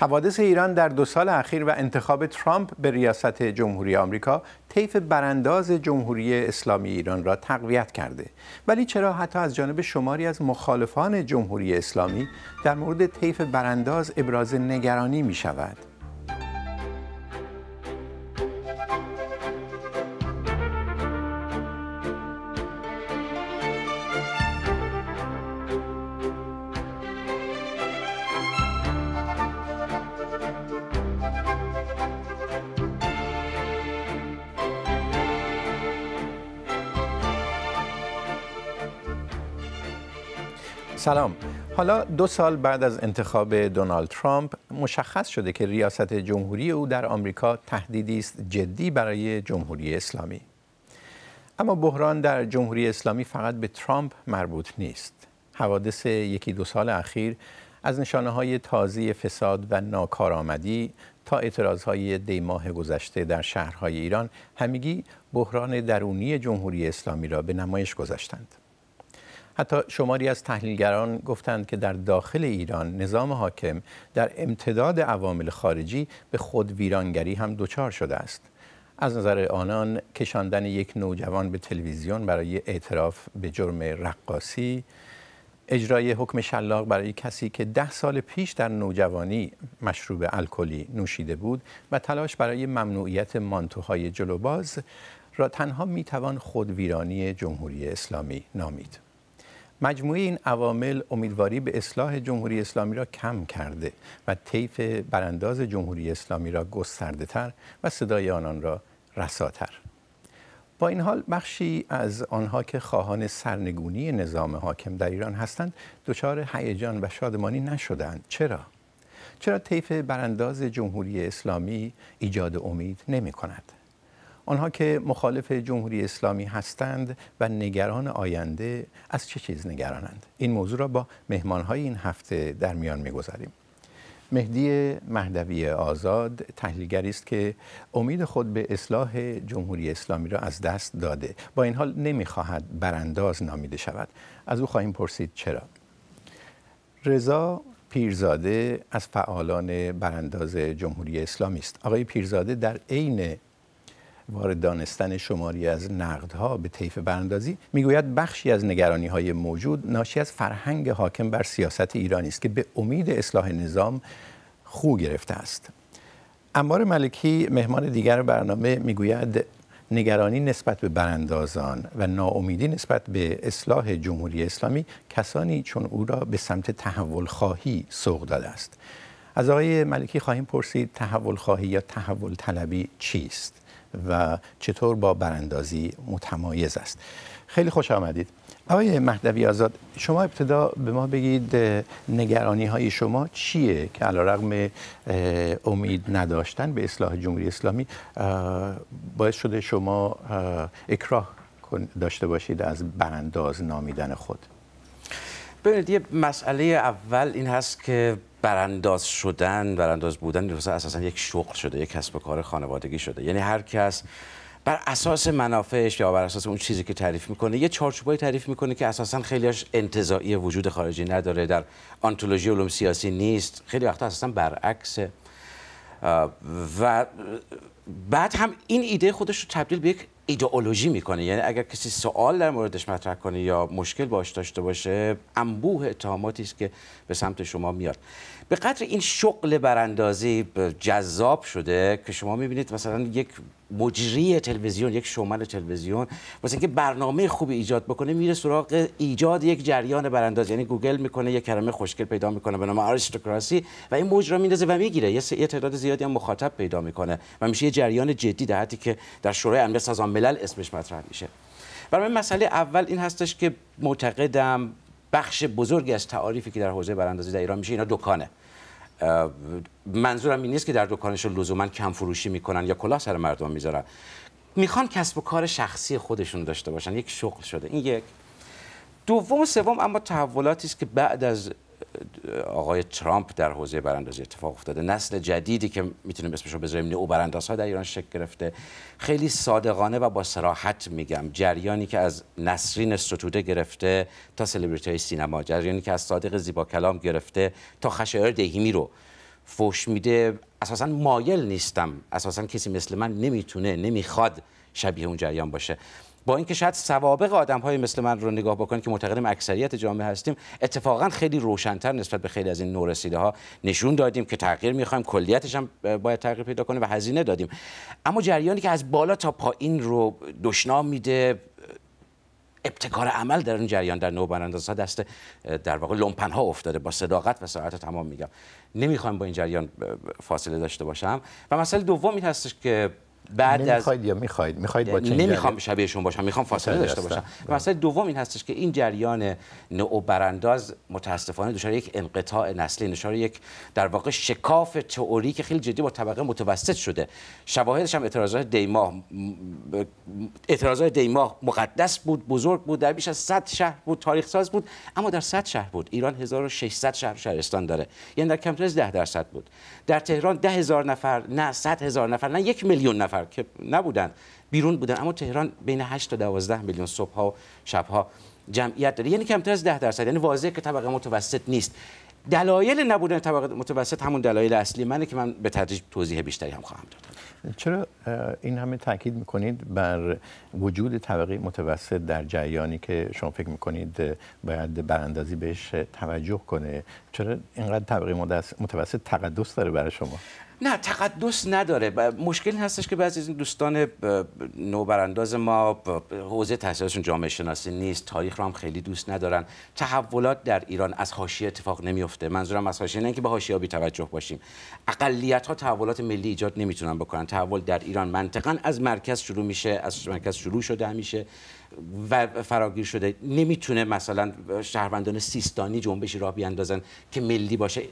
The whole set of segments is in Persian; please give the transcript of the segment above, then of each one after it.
حوادث ایران در دو سال اخیر و انتخاب ترامپ به ریاست جمهوری آمریکا طیف برانداز جمهوری اسلامی ایران را تقویت کرده ولی چرا حتی از جانب شماری از مخالفان جمهوری اسلامی در مورد طیف برانداز ابراز نگرانی می شود؟ سلام حالا دو سال بعد از انتخاب دونالد ترامپ مشخص شده که ریاست جمهوری او در آمریکا تهدیدی است جدی برای جمهوری اسلامی اما بحران در جمهوری اسلامی فقط به ترامپ مربوط نیست حوادث یکی دو سال اخیر از نشانه های تازی فساد و ناکارآمدی تا اعتراض های دیماه گذشته در شهرهای ایران همگی بحران درونی جمهوری اسلامی را به نمایش گذاشتند حتی شماری از تحلیلگران گفتند که در داخل ایران نظام حاکم در امتداد عوامل خارجی به خود ویرانگری هم دچار شده است از نظر آنان کشاندن یک نوجوان به تلویزیون برای اعتراف به جرم رقاسی اجرای حکم شلاق برای کسی که ده سال پیش در نوجوانی مشروب الکلی نوشیده بود و تلاش برای ممنوعیت مانتوهای جلوباز را تنها میتوان خود ویرانی جمهوری اسلامی نامید مجموعه این عوامل امیدواری به اصلاح جمهوری اسلامی را کم کرده و طیف برانداز جمهوری اسلامی را گسترده تر و صدای آنان را رساتر با این حال بخشی از آنها که خواهان سرنگونی نظام حاکم در ایران هستند دچار هیجان و شادمانی نشدند چرا چرا طیف برانداز جمهوری اسلامی ایجاد امید نمی کند آنها که مخالف جمهوری اسلامی هستند و نگران آینده از چه چیز نگرانند این موضوع را با مهمانهای این هفته در میان میگذاریم مهدی مهدوی آزاد تحلیلگری است که امید خود به اصلاح جمهوری اسلامی را از دست داده با این حال نمیخواهد برانداز نامیده شود از او خواهیم پرسید چرا رضا پیرزاده از فعالان برانداز جمهوری اسلامی است آقای پیرزاده در عین وارد دانستن شماری از نقدها به طیف براندازی میگوید بخشی از نگرانی های موجود ناشی از فرهنگ حاکم بر سیاست ایرانی است که به امید اصلاح نظام خو گرفته است امار ملکی مهمان دیگر برنامه میگوید نگرانی نسبت به براندازان و ناامیدی نسبت به اصلاح جمهوری اسلامی کسانی چون او را به سمت تحول خواهی سوق داده است از آقای ملکی خواهیم پرسید تحول خواهی یا تحول طلبی چیست و چطور با براندازی متمایز است خیلی خوش آمدید آقای مهدوی آزاد شما ابتدا به ما بگید نگرانی های شما چیه که علا رقم امید نداشتن به اصلاح جمهوری اسلامی باعث شده شما اکراه داشته باشید از برانداز نامیدن خود ببینید یه مسئله اول این هست که برانداز شدن برانداز بودن روزا اساسا یک شغل شده یک کسب و کار خانوادگی شده یعنی هر کس بر اساس منافعش یا بر اساس اون چیزی که تعریف میکنه یه چارچوبایی تعریف میکنه که اساسا خیلیش انتزاعی وجود خارجی نداره در آنتولوژی علوم سیاسی نیست خیلی وقتا اساسا برعکس و بعد هم این ایده خودش رو تبدیل به یک ایدئولوژی میکنه یعنی اگر کسی سوال در موردش مطرح کنه یا مشکل باش داشته باشه انبوه اتهاماتی است که به سمت شما میاد به قدر این شغل براندازی جذاب شده که شما میبینید مثلا یک مجری تلویزیون یک شومن تلویزیون واسه اینکه برنامه خوبی ایجاد بکنه میره سراغ ایجاد یک جریان برانداز یعنی گوگل میکنه یک کلمه خوشگل پیدا میکنه به نام آریستوکراسی و این موج را میندازه و میگیره یه, تعداد زیادی هم مخاطب پیدا میکنه و میشه یه جریان جدی در حدی که در شورای امنیت سازمان ملل اسمش مطرح میشه برای مسئله اول این هستش که معتقدم بخش بزرگی از تعاریفی که در حوزه براندازی در ایران میشه اینا دکانه منظورم این نیست که در دکانشون لزوما کم فروشی میکنن یا کلاه سر مردم میذارن میخوان کسب و کار شخصی خودشون داشته باشن یک شغل شده این یک دوم سوم اما تحولاتی است که بعد از آقای ترامپ در حوزه براندازی اتفاق افتاده نسل جدیدی که میتونیم اسمش رو بذاریم او براندازها در ایران شکل گرفته خیلی صادقانه و با سراحت میگم جریانی که از نسرین ستوده گرفته تا سلبریتی های سینما جریانی که از صادق زیبا کلام گرفته تا خشایار دهیمی رو فوش میده اساسا مایل نیستم اساسا کسی مثل من نمیتونه نمیخواد شبیه اون جریان باشه با اینکه شاید سوابق آدم های مثل من رو نگاه بکنید که معتقدم اکثریت جامعه هستیم اتفاقا خیلی روشنتر نسبت به خیلی از این نورسیده ها نشون دادیم که تغییر میخوایم کلیتش هم باید تغییر پیدا کنه و هزینه دادیم اما جریانی که از بالا تا پایین رو دشنا میده ابتکار عمل در اون جریان در نوبراندازها دست در واقع لومپن ها افتاده با صداقت و ساعت تمام میگم نمیخوام با این جریان فاصله داشته باشم و مسئله دوم هستش که بعد از یا میخواید میخواید با نمیخوام شبیهشون باشم میخوام فاصله داشته باشم مسئله دوم این هستش که این جریان نو برانداز متاسفانه دچار یک انقطاع نسلی دچار یک در واقع شکاف تئوری که خیلی جدی با طبقه متوسط شده شواهدش هم اعتراضات دیماه اعتراضات دیماه مقدس بود بزرگ بود در بیش از 100 شهر بود تاریخ ساز بود اما در 100 شهر بود ایران 1600 شهر شهرستان داره یعنی در کمتر از 10 درصد بود در تهران 10000 نفر نه 100000 نفر نه یک میلیون نفر که نبودن بیرون بودن اما تهران بین 8 تا 12 میلیون صبح ها و شب ها جمعیت داره یعنی کمتر از 10 درصد یعنی واضحه که طبقه متوسط نیست دلایل نبودن طبقه متوسط همون دلایل اصلی منه که من به تدریج توضیح بیشتری هم خواهم داد چرا این همه تاکید میکنید بر وجود طبقه متوسط در جریانی که شما فکر میکنید باید براندازی بهش توجه کنه چرا اینقدر طبقه متوسط تقدس داره برای شما نه تقدس نداره مشکل این هستش که بعضی از این دوستان نوبرانداز ما حوزه تحصیلاتشون جامعه شناسی نیست تاریخ رو هم خیلی دوست ندارن تحولات در ایران از حاشیه اتفاق نمیفته منظورم از حاشیه نه اینکه به حاشیه بی توجه باشیم اقلیت ها تحولات ملی ایجاد نمیتونن بکنن تحول در ایران منطقا از مرکز شروع میشه از مرکز شروع شده میشه و فراگیر شده نمیتونه مثلا شهروندان سیستانی جنبشی را بیاندازن که ملی باشه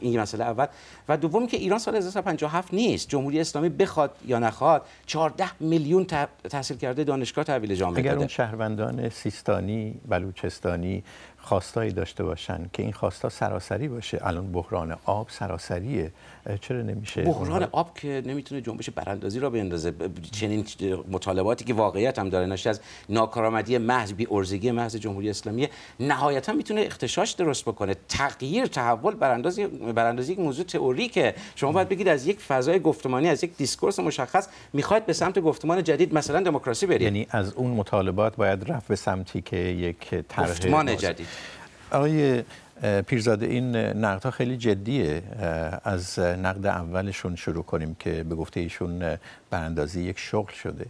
این مسئله اول و دوم که ایران سال 1957 نیست جمهوری اسلامی بخواد یا نخواد 14 میلیون تحصیل کرده دانشگاه تحویل جامعه اگر اون شهروندان سیستانی بلوچستانی خواستایی داشته باشن که این خواستا سراسری باشه الان بحران آب سراسریه چرا نمیشه بحران آب که نمیتونه جنبش براندازی را بندازه چنین مطالباتی که واقعیت هم داره ناشی از ناکارآمدی محض بی ارزگی محض جمهوری اسلامی نهایتا میتونه اختشاش درست بکنه تغییر تحول براندازی براندازی یک موضوع تئوریکه شما باید بگید از یک فضای گفتمانی از یک دیسکورس مشخص میخواد به سمت گفتمان جدید مثلا دموکراسی برید یعنی از اون مطالبات باید رفت به سمتی که یک طرح جدید آقای پیرزاده این نقدها خیلی جدیه از نقد اولشون شروع کنیم که به گفته ایشون براندازی یک شغل شده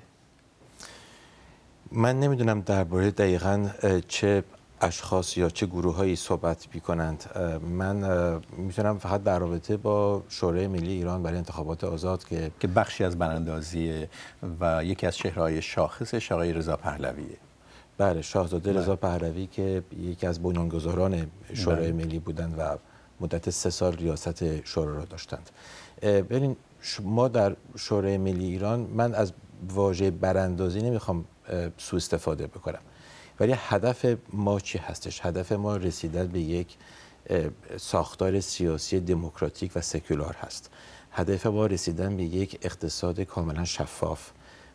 من نمیدونم درباره دقیقا چه اشخاص یا چه گروه هایی صحبت بی کنند من میتونم فقط در رابطه با شورای ملی ایران برای انتخابات آزاد که که بخشی از براندازی و یکی از های شاخص آقای رضا پهلویه بله شاهزاده بله. رضا پهلوی که یکی از بنیانگذاران شورای بله. ملی بودند و مدت سه سال ریاست شورا را داشتند ببین ما در شورای ملی ایران من از واژه براندازی نمیخوام سوء استفاده بکنم ولی هدف ما چی هستش هدف ما رسیدن به یک ساختار سیاسی دموکراتیک و سکولار هست هدف ما رسیدن به یک اقتصاد کاملا شفاف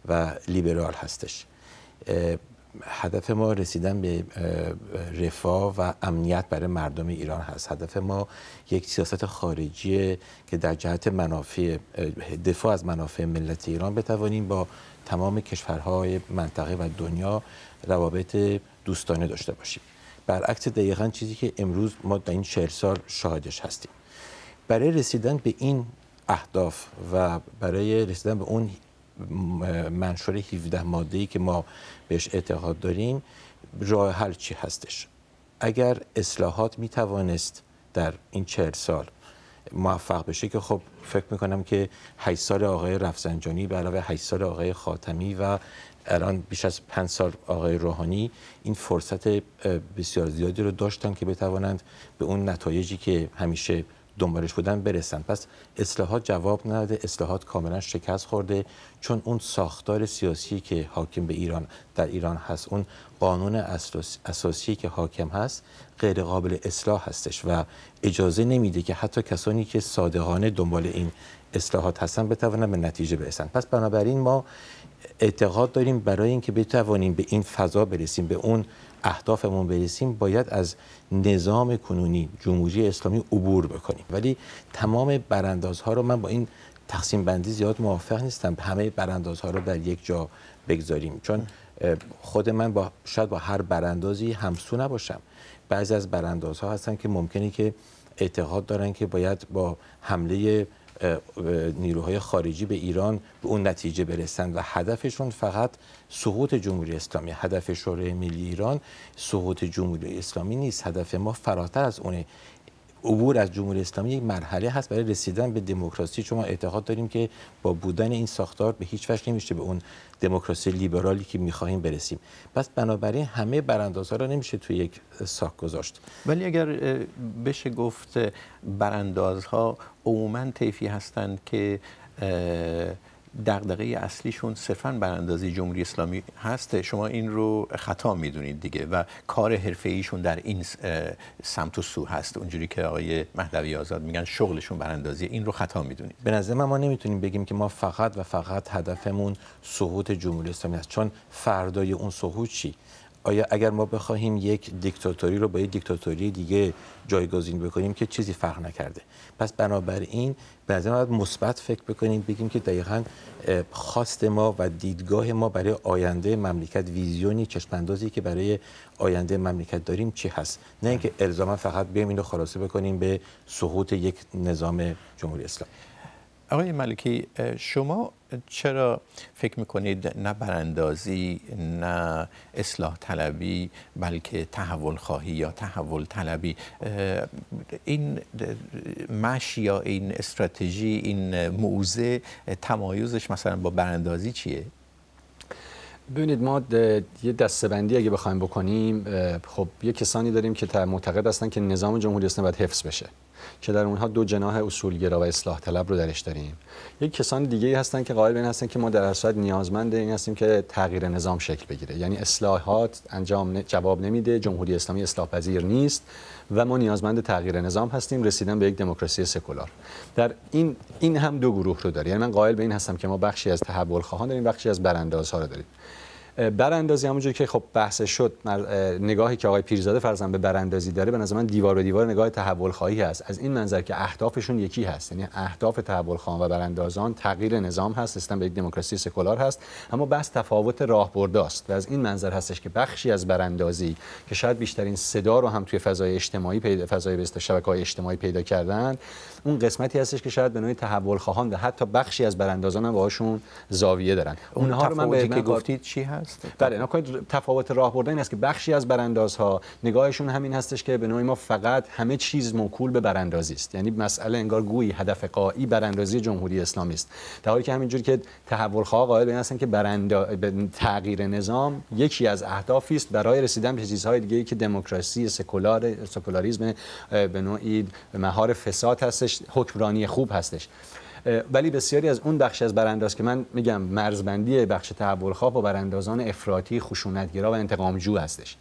و لیبرال هستش هدف ما رسیدن به رفاه و امنیت برای مردم ایران هست هدف ما یک سیاست خارجی که در جهت منافع دفاع از منافع ملت ایران بتوانیم با تمام کشورهای منطقه و دنیا روابط دوستانه داشته باشیم برعکس دقیقا چیزی که امروز ما در این چهل سال شاهدش هستیم برای رسیدن به این اهداف و برای رسیدن به اون منشور 17 ای که ما بهش اعتقاد داریم راه حل چی هستش اگر اصلاحات می توانست در این چهل سال موفق بشه که خب فکر میکنم که 8 سال آقای رفزنجانی به علاوه 8 سال آقای خاتمی و الان بیش از 5 سال آقای روحانی این فرصت بسیار زیادی رو داشتن که بتوانند به اون نتایجی که همیشه دنبالش بودن برسن پس اصلاحات جواب نداده اصلاحات کاملا شکست خورده چون اون ساختار سیاسی که حاکم به ایران در ایران هست اون قانون اساسی که حاکم هست غیر قابل اصلاح هستش و اجازه نمیده که حتی کسانی که صادقانه دنبال این اصلاحات هستن بتوانن به نتیجه برسن پس بنابراین ما اعتقاد داریم برای اینکه بتوانیم به این فضا برسیم به اون اهدافمون برسیم باید از نظام کنونی جمهوری اسلامی عبور بکنیم ولی تمام براندازها رو من با این تقسیم بندی زیاد موافق نیستم همه براندازها رو در یک جا بگذاریم چون خود من با شاید با هر براندازی همسو نباشم بعضی از براندازها هستن که ممکنه که اعتقاد دارن که باید با حمله نیروهای خارجی به ایران به اون نتیجه برسند و هدفشون فقط سقوط جمهوری اسلامی هدف شورای ملی ایران سقوط جمهوری اسلامی نیست هدف ما فراتر از اونه عبور از جمهوری اسلامی یک مرحله هست برای رسیدن به دموکراسی چون ما اعتقاد داریم که با بودن این ساختار به هیچ وجه نمیشه به اون دموکراسی لیبرالی که میخواهیم برسیم پس بنابراین همه براندازها را نمیشه توی یک ساخت گذاشت ولی اگر بشه گفت براندازها عموما طیفی هستند که دغدغه اصلیشون صرفا براندازی جمهوری اسلامی هست شما این رو خطا میدونید دیگه و کار حرفه ایشون در این سمت و سو هست اونجوری که آقای مهدوی آزاد میگن شغلشون براندازی این رو خطا میدونید به نظر من ما نمیتونیم بگیم که ما فقط و فقط هدفمون سقوط جمهوری اسلامی است چون فردای اون سقوط چی آیا اگر ما بخواهیم یک دیکتاتوری رو با یک دیکتاتوری دیگه جایگزین بکنیم که چیزی فرق نکرده پس بنابراین به نظر باید مثبت فکر بکنیم بگیم که دقیقا خواست ما و دیدگاه ما برای آینده مملکت ویزیونی چشماندازی که برای آینده مملکت داریم چی هست نه اینکه الزاما فقط بیایم اینو خلاصه بکنیم به سقوط یک نظام جمهوری اسلامی آقای ملکی شما چرا فکر میکنید نه براندازی نه اصلاح طلبی بلکه تحول خواهی یا تحول طلبی این مش یا این استراتژی این موزه تمایزش مثلا با براندازی چیه؟ ببینید ما یه دستبندی اگه بخوایم بکنیم خب یه کسانی داریم که معتقد هستن که نظام جمهوری اسلامی باید حفظ بشه که در اونها دو جناح اصولگرا و اصلاح طلب رو درش داریم یک کسان دیگه ای هستن که قائل به این هستن که ما در اصل نیازمند این هستیم که تغییر نظام شکل بگیره یعنی اصلاحات انجام جواب نمیده جمهوری اسلامی اصلاح پذیر نیست و ما نیازمند تغییر نظام هستیم رسیدن به یک دموکراسی سکولار در این این هم دو گروه رو داره یعنی من قائل به این هستم که ما بخشی از تحول خواهان داریم بخشی از ها رو داریم براندازی همونجوری که خب بحث شد نگاهی که آقای پیرزاده فرزن به براندازی داره به نظر من دیوار به دیوار نگاه تحول خواهی هست از این منظر که اهدافشون یکی هست یعنی اهداف تحول و براندازان تغییر نظام هست سیستم به یک دموکراسی سکولار هست اما بحث تفاوت راهبرداست و از این منظر هستش که بخشی از براندازی که شاید بیشترین صدا رو هم توی فضای اجتماعی پیدا فضای به شبکه‌های اجتماعی پیدا کردن اون قسمتی هستش که شاید به نوعی تحول خواهان حتی بخشی از براندازان هم باهاشون زاویه دارن اونها من که گفتید چی هست بله کنید تفاوت راه برده که بخشی از براندازها نگاهشون همین هستش که به نوعی ما فقط همه چیز موکول به براندازی است یعنی مسئله انگار گویی هدف قایی براندازی جمهوری اسلامی است در حالی که همینجوری که تحول خواه قائل به هستن که تغییر نظام یکی از اهدافی است برای رسیدن به چیزهای دیگه که دموکراسی سکولار سکولاریسم به نوعی مهار فساد هست. خودش حکمرانی خوب هستش ولی بسیاری از اون بخش از برانداز که من میگم مرزبندی بخش تحول با براندازان افراطی خشونتگرا و انتقامجو هستش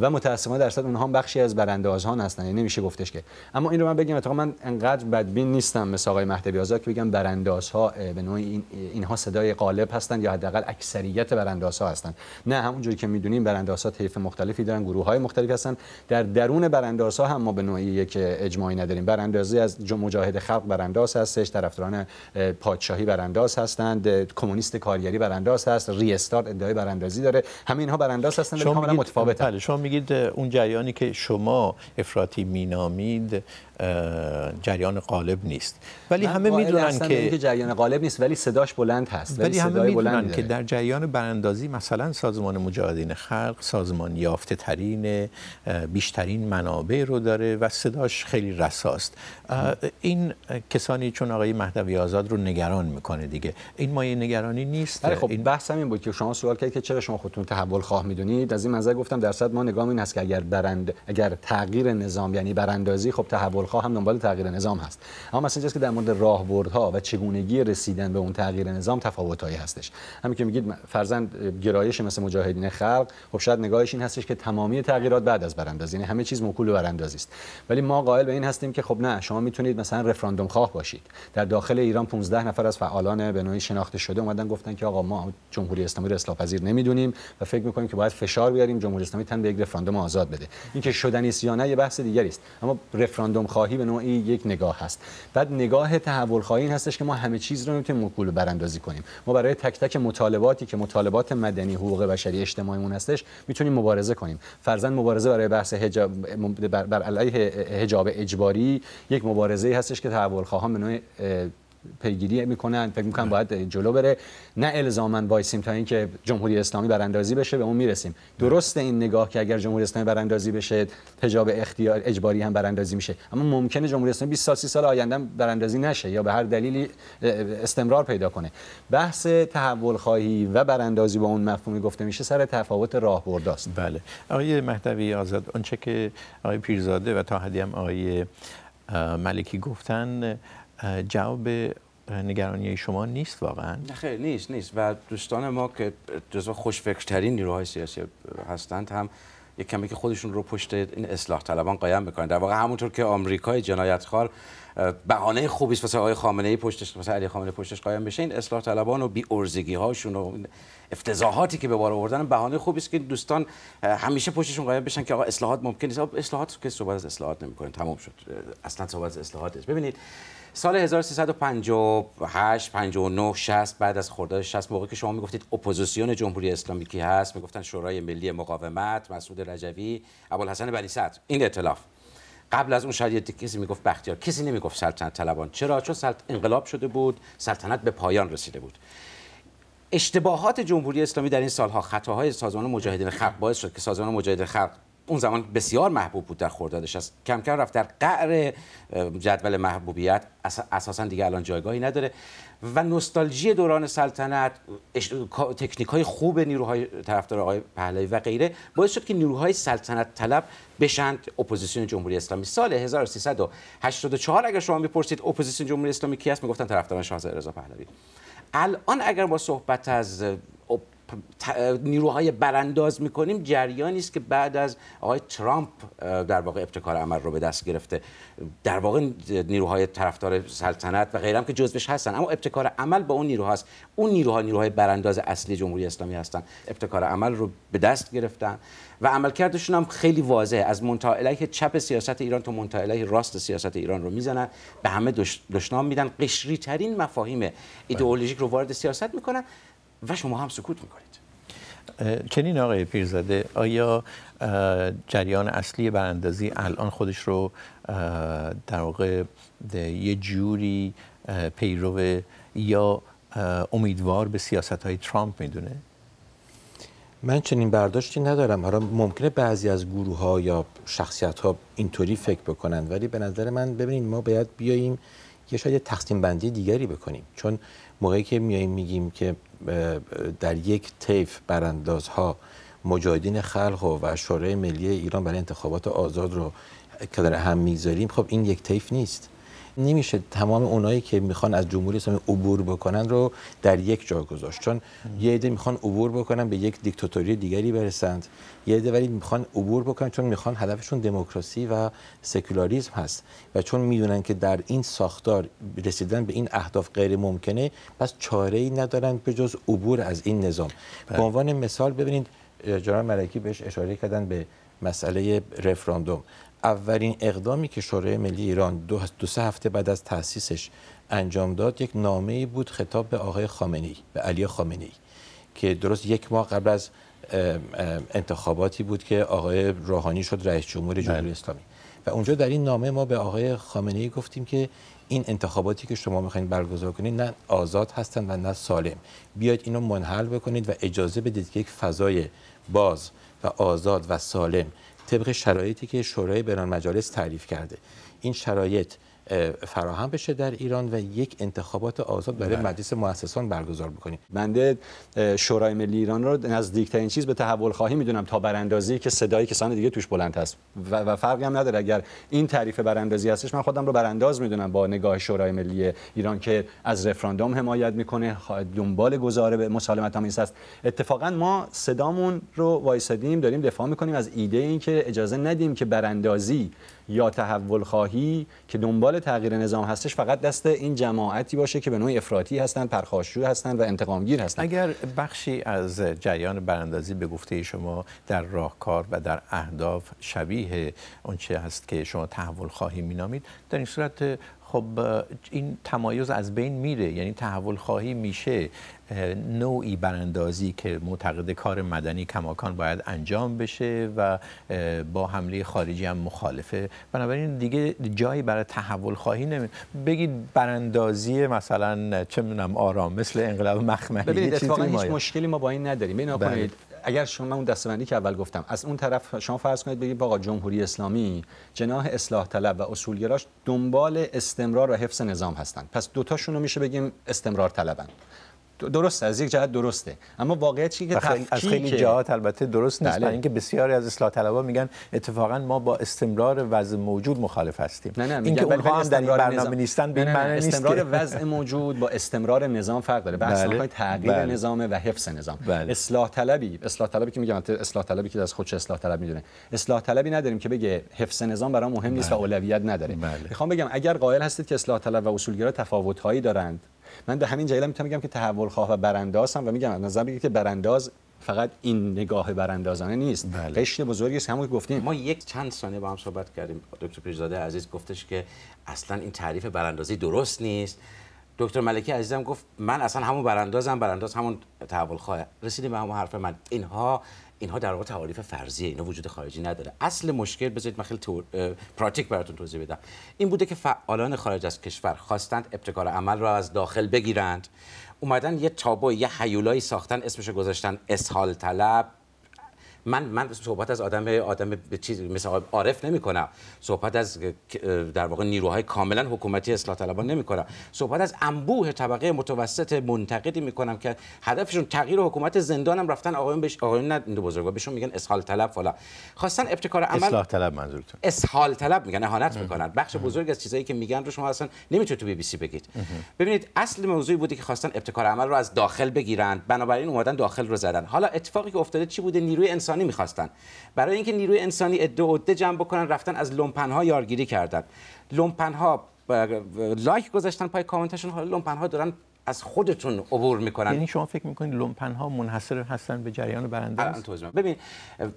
و متاسفانه درصد اونها هم بخشی از براندازان هستن یعنی نمیشه گفتش که اما این رو من بگم اتفاقا من انقدر بدبین نیستم مثل آقای مهدوی آزاد که بگم براندازها به نوعی این اینها صدای غالب هستن یا حداقل اکثریت براندازها هستن نه همونجوری که میدونیم براندازها طیف مختلفی دارن گروه های مختلف هستن در درون براندازها هم ما به نوعی یک اجماعی نداریم براندازی از مجاهد خلق برانداز هستش طرفداران پادشاهی برانداز هستند کمونیست کارگری برانداز هست ریستار ادعای براندازی داره همه اینها برانداز هستند شما کاملا متفاوت بله شما میگید اون جریانی که شما افراطی مینامید جریان غالب نیست ولی همه میدونن که... اینکه جریان غالب نیست ولی صداش بلند هست ولی, ولی همه میدونن که در جریان براندازی مثلا سازمان مجاهدین خلق سازمان یافته ترین بیشترین منابع رو داره و صداش خیلی رساست این کسانی چون آقای مهدوی انقلابی آزاد رو نگران میکنه دیگه این مایه نگرانی نیست بله، خب این بحث همین بود که شما سوال کردید که چرا شما خودتون تحول خواه میدونید از این منظر گفتم در صد ما نگاه این هست که اگر برند اگر تغییر نظام یعنی براندازی خب تحول خواه هم دنبال تغییر نظام هست اما مثلا که در مورد راهبردها و چگونگی رسیدن به اون تغییر نظام تفاوتایی هستش همین که میگید فرزند گرایش مثل مجاهدین خلق خب شاید نگاهش این هستش که تمامی تغییرات بعد از براندازی یعنی همه چیز موکول براندازی است ولی ما قائل به این هستیم که خب نه شما میتونید مثلا رفراندوم خواه باشید در داخل ایران 15 نفر از فعالان به نوعی شناخته شده اومدن گفتن که آقا ما جمهوری اسلامی رو اصلاح پذیر نمیدونیم و فکر میکنیم که باید فشار بیاریم جمهوری اسلامی تن به یک رفراندوم آزاد بده اینکه شدنی سیانه یه بحث دیگری است اما رفراندوم خواهی به نوعی یک نگاه هست بعد نگاه تحول خواهی هستش که ما همه چیز رو نمیتونیم مکول براندازی کنیم ما برای تک تک مطالباتی که مطالبات مدنی حقوق بشری مون هستش میتونیم مبارزه کنیم فرضاً مبارزه برای بحث حجاب بر, علیه حجاب اجباری یک مبارزه هستش که تحول خواهان به پیگیری میکنن فکر میکنم باید جلو بره نه الزاما وایسیم تا اینکه جمهوری اسلامی براندازی بشه به اون میرسیم درست این نگاه که اگر جمهوری اسلامی براندازی بشه حجاب اختیار اجباری هم براندازی میشه اما ممکنه جمهوری اسلامی 20 سال 30 سال آینده براندازی نشه یا به هر دلیلی استمرار پیدا کنه بحث تحول خواهی و براندازی با اون مفهومی گفته میشه سر تفاوت راهبرداست بله آقای مهدوی آزاد اونچه که آقای پیرزاده و تا هم آقای ملکی گفتن جواب نگرانی شما نیست واقعا خیر نیست نیست و دوستان ما که جزو خوشفکرترین نیروهای سیاسی هستند هم یک کمی که خودشون رو پشت این اصلاح طلبان قایم میکنن در واقع همونطور که آمریکای جنایتخوار بهانه خوبی است واسه آقای خامنه ای پشتش واسه علی خامنه پشتش قایم بشه این اصلاح طلبان و بی ارزگی هاشون و افتضاحاتی که به بار آوردن بهانه خوبی است که دوستان همیشه پشتشون قایم بشن که آقا اصلاحات ممکن نیست اصلاحات که صحبت از اصلاحات نمیکنه تمام شد اصلا صحبت از اصلاحات نیست ببینید سال 1358 59 60 بعد از خرداد 60 موقعی که شما میگفتید اپوزیسیون جمهوری اسلامی کی هست میگفتن شورای ملی مقاومت مسعود رجوی ابوالحسن بنی صدر این اطلاف قبل از اون شاید کسی میگفت بختیار کسی نمیگفت سلطنت طلبان چرا چون سلط... انقلاب شده بود سلطنت به پایان رسیده بود اشتباهات جمهوری اسلامی در این سالها خطاهای سازمان مجاهدین خلق باعث شد که سازمان مجاهدین خلق اون زمان بسیار محبوب بود در خوردادش از کم کم رفت در قعر جدول محبوبیت اساسا دیگه الان جایگاهی نداره و نوستالژی دوران سلطنت تکنیک های خوب نیروهای طرفدار آقای پهلوی و غیره باعث شد که نیروهای سلطنت طلب بشند اپوزیسیون جمهوری اسلامی سال 1384 اگر شما میپرسید اپوزیسیون جمهوری اسلامی کی است میگفتن طرفداران شاهزاده رضا پهلوی الان اگر با صحبت از نیروهای برانداز میکنیم جریانی است که بعد از آقای ترامپ در واقع ابتکار عمل رو به دست گرفته در واقع نیروهای طرفدار سلطنت و غیره هم که جزوش هستن اما ابتکار عمل با اون نیروهاست اون نیروها نیروهای برانداز اصلی جمهوری اسلامی هستن ابتکار عمل رو به دست گرفتن و عملکردشون هم خیلی واضحه از که چپ سیاست ایران تا منطقه راست سیاست ایران رو میزنن به همه دشنام میدن قشری ترین مفاهیم ایدئولوژیک رو وارد سیاست میکنن و شما هم سکوت میکنید چنین آقای پیرزاده آیا جریان اصلی براندازی الان خودش رو در واقع یه جوری پیرو یا امیدوار به سیاست های ترامپ میدونه؟ من چنین برداشتی ندارم حالا ممکنه بعضی از گروه ها یا شخصیت ها اینطوری فکر بکنند. ولی به نظر من ببینید ما باید بیاییم یه شاید تقسیم بندی دیگری بکنیم چون موقعی که میاییم میگیم که در یک طیف براندازها مجاهدین خلق و شورای ملی ایران برای انتخابات آزاد رو که هم میگذاریم خب این یک طیف نیست نمیشه تمام اونایی که میخوان از جمهوری اسلامی عبور بکنن رو در یک جا گذاشت چون یه عده میخوان عبور بکنن به یک دیکتاتوری دیگری برسند یه عده ولی میخوان عبور بکنن چون میخوان هدفشون دموکراسی و سکولاریسم هست و چون میدونن که در این ساختار رسیدن به این اهداف غیر ممکنه پس چاره ای ندارن به جز عبور از این نظام بله. به عنوان مثال ببینید جناب ملکی بهش اشاره کردن به مسئله رفراندوم اولین اقدامی که شورای ملی ایران دو, سه هفته بعد از تأسیسش انجام داد یک نامه بود خطاب به آقای خامنه به علی خامنه که درست یک ماه قبل از انتخاباتی بود که آقای روحانی شد رئیس جمهور جمهوری بله. اسلامی و اونجا در این نامه ما به آقای خامنه ای گفتیم که این انتخاباتی که شما میخواین برگزار کنید نه آزاد هستند و نه سالم بیاید اینو منحل بکنید و اجازه بدید که یک فضای باز و آزاد و سالم طبق شرایطی که شورای بران مجالس تعریف کرده این شرایط فراهم بشه در ایران و یک انتخابات آزاد برای بله. مجلس مؤسسان برگزار بکنیم بنده شورای ملی ایران رو نزدیکترین چیز به تحول خواهی میدونم تا براندازی که صدای کسان دیگه توش بلند هست و, فرقی هم نداره اگر این تعریف براندازی هستش من خودم رو برانداز میدونم با نگاه شورای ملی ایران که از رفراندوم حمایت میکنه دنبال گزاره به مسالمت این هست اتفاقا ما صدامون رو وایسادیم داریم دفاع میکنیم از ایده این که اجازه ندیم که براندازی یا تحول خواهی که دنبال تغییر نظام هستش فقط دست این جماعتی باشه که به نوع افراطی هستند پرخاشجو هستند و انتقامگیر هستند اگر بخشی از جریان براندازی به گفته شما در راهکار و در اهداف شبیه چه هست که شما تحول خواهی مینامید در این صورت خب این تمایز از بین میره یعنی تحول خواهی میشه نوعی براندازی که معتقد کار مدنی کماکان باید انجام بشه و با حمله خارجی هم مخالفه بنابراین دیگه جایی برای تحول خواهی نمید بگید براندازی مثلا چه میدونم آرام مثل انقلاب مخملی ببینید اتفاقا هیچ مشکلی ما با این نداریم اگر شما اون دستبندی که اول گفتم از اون طرف شما فرض کنید بگید آقا جمهوری اسلامی جناح اصلاح طلب و اصولگراش دنبال استمرار و حفظ نظام هستند پس دوتاشون رو میشه بگیم استمرار طلبن درست از یک جهت درسته اما واقعیت چیه که از خیلی جهات البته درست نیست بله. برای اینکه بسیاری از اصلاح طلبها میگن اتفاقا ما با استمرار وضع موجود مخالف هستیم نه نه اینکه اونها هم در این برنامه نیستن به نیست استمرار وضع موجود با استمرار نظام فرق داره بحث بله. های تغییر بله. نظام و حفظ نظام اصلاح طلبی اصلاح طلبی که میگم اصلاح طلبی که از خودش اصلاح طلب میدونه اصلاح طلبی نداریم که بگه حفظ نظام برای مهم نیست و اولویت نداره میخوام بگم اگر قائل هستید که اصلاح طلب و اصولگرا تفاوت هایی دارند من به همین جلیل میتونم بگم که تحول خواه و برانداز هم و میگم از نظر که برانداز فقط این نگاه براندازانه نیست بله. قشن بزرگی است همون گفتیم ما یک چند ثانیه با هم صحبت کردیم دکتر پیرزاده عزیز گفتش که اصلا این تعریف براندازی درست نیست دکتر ملکی عزیزم گفت من اصلا همون براندازم برانداز همون تحول خواه رسیدیم به همون حرف من اینها اینها در واقع تعاریف فرضیه اینا وجود خارجی نداره اصل مشکل بذارید من خیلی پراتیک براتون توضیح بدم این بوده که فعالان خارج از کشور خواستند ابتکار عمل را از داخل بگیرند اومدن یه تابو یه حیولایی ساختن اسمش گذاشتن اسهال طلب من من صحبت از آدم آدم به چیز مثل عارف نمی کنم صحبت از در واقع نیروهای کاملا حکومتی اصلاح طلبان نمی کنم صحبت از انبوه طبقه متوسط منتقدی می کنم که هدفشون تغییر حکومت زندانم رفتن آقایون بهش آقایون نه بزرگا بهشون میگن اصلاح طلب فلان خواستن ابتکار عمل اصلاح طلب منظورتون اصلاح طلب میگن اهانت میکنن بخش بزرگ از چیزایی که میگن رو شما اصلا نمیتونید تو بی بی سی بگید ببینید اصل موضوعی بودی که خواستن ابتکار عمل رو از داخل بگیرند بنابراین اومدن داخل رو زدن حالا اتفاقی که افتاده چی بوده نیروی انسان انسانی برای اینکه نیروی انسانی عده عده جمع بکنن رفتن از لومپنها یارگیری کردن لومپنها لایک گذاشتن پای کامنتشون حالا ها دارن از خودتون عبور میکنن یعنی شما فکر میکنید لومپن ها منحصر هستن به جریان برنده ببین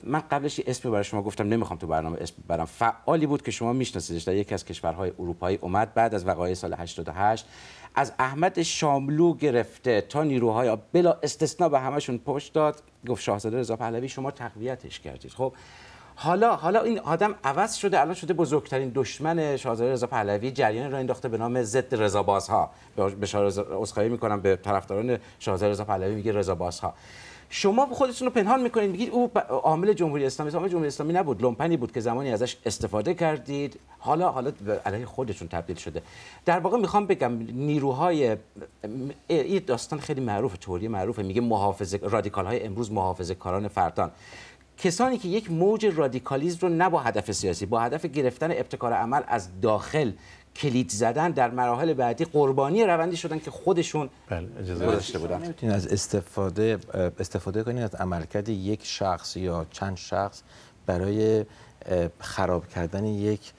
من قبلش اسم برای شما گفتم نمیخوام تو برنامه اسم برم فعالی بود که شما میشناسیدش در یکی از کشورهای اروپایی اومد بعد از وقایع سال 88 از احمد شاملو گرفته تا نیروهای بلا استثنا به همشون پشت داد گفت شاهزاده رضا پهلوی شما تقویتش کردید خب حالا حالا این آدم عوض شده الان شده بزرگترین دشمن شاهزاده رضا پهلوی جریان را انداخته به نام ضد بازها به عذرخواهی میکنم به طرفداران شاهزاده رضا پهلوی میگه بازها شما خودتون رو پنهان میکنید میگید او عامل جمهوری اسلامی عامل جمهوری اسلامی نبود لومپنی بود که زمانی ازش استفاده کردید حالا حالا علیه خودشون تبدیل شده در واقع میخوام بگم نیروهای این داستان خیلی معروف توری معروفه میگه محافظه رادیکال های امروز محافظه کاران فردان کسانی که یک موج رادیکالیزم رو نه با هدف سیاسی با هدف گرفتن ابتکار عمل از داخل کلید زدن در مراحل بعدی قربانی روندی شدن که خودشون بله بودن این از استفاده استفاده کنید از عملکرد یک شخص یا چند شخص برای خراب کردن یک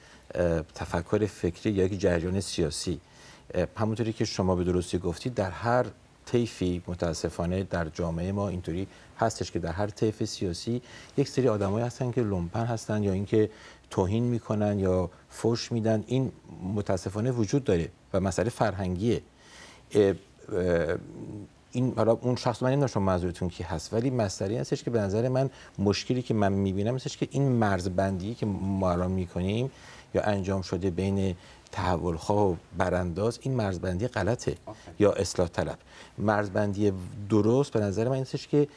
تفکر فکری یا یک جریان سیاسی همونطوری که شما به درستی گفتید در هر طیفی متاسفانه در جامعه ما اینطوری هستش که در هر طیف سیاسی یک سری آدمایی هستن که لومپن هستن یا اینکه توهین میکنن یا فرش میدن این متاسفانه وجود داره و مسئله فرهنگیه این حالا اون شخص من نمیدونم منظورتون کی هست ولی مسئله هستش که به نظر من مشکلی که من میبینم هستش که این مرزبندی که ما الان میکنیم یا انجام شده بین تحول و برانداز این مرزبندی غلطه یا اصلاح طلب مرزبندی درست به نظر من هستش که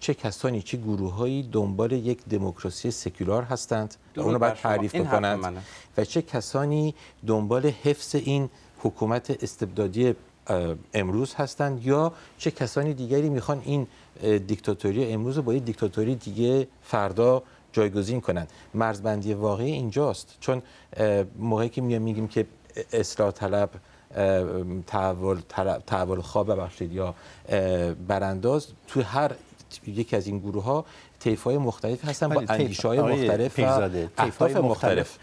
چه کسانی چه گروههایی دنبال یک دموکراسی سکولار هستند و اونو باید تعریف بکنند و چه کسانی دنبال حفظ این حکومت استبدادی امروز هستند یا چه کسانی دیگری میخوان این دیکتاتوری امروز رو با یک دیکتاتوری دیگه فردا جایگزین کنند مرزبندی واقعی اینجاست چون موقعی که میگیم که اصلاح طلب تحول, تحول خواب ببخشید یا برانداز تو هر یکی از این گروه ها تیف های مختلف هستن با اندیشه های مختلف و مختلف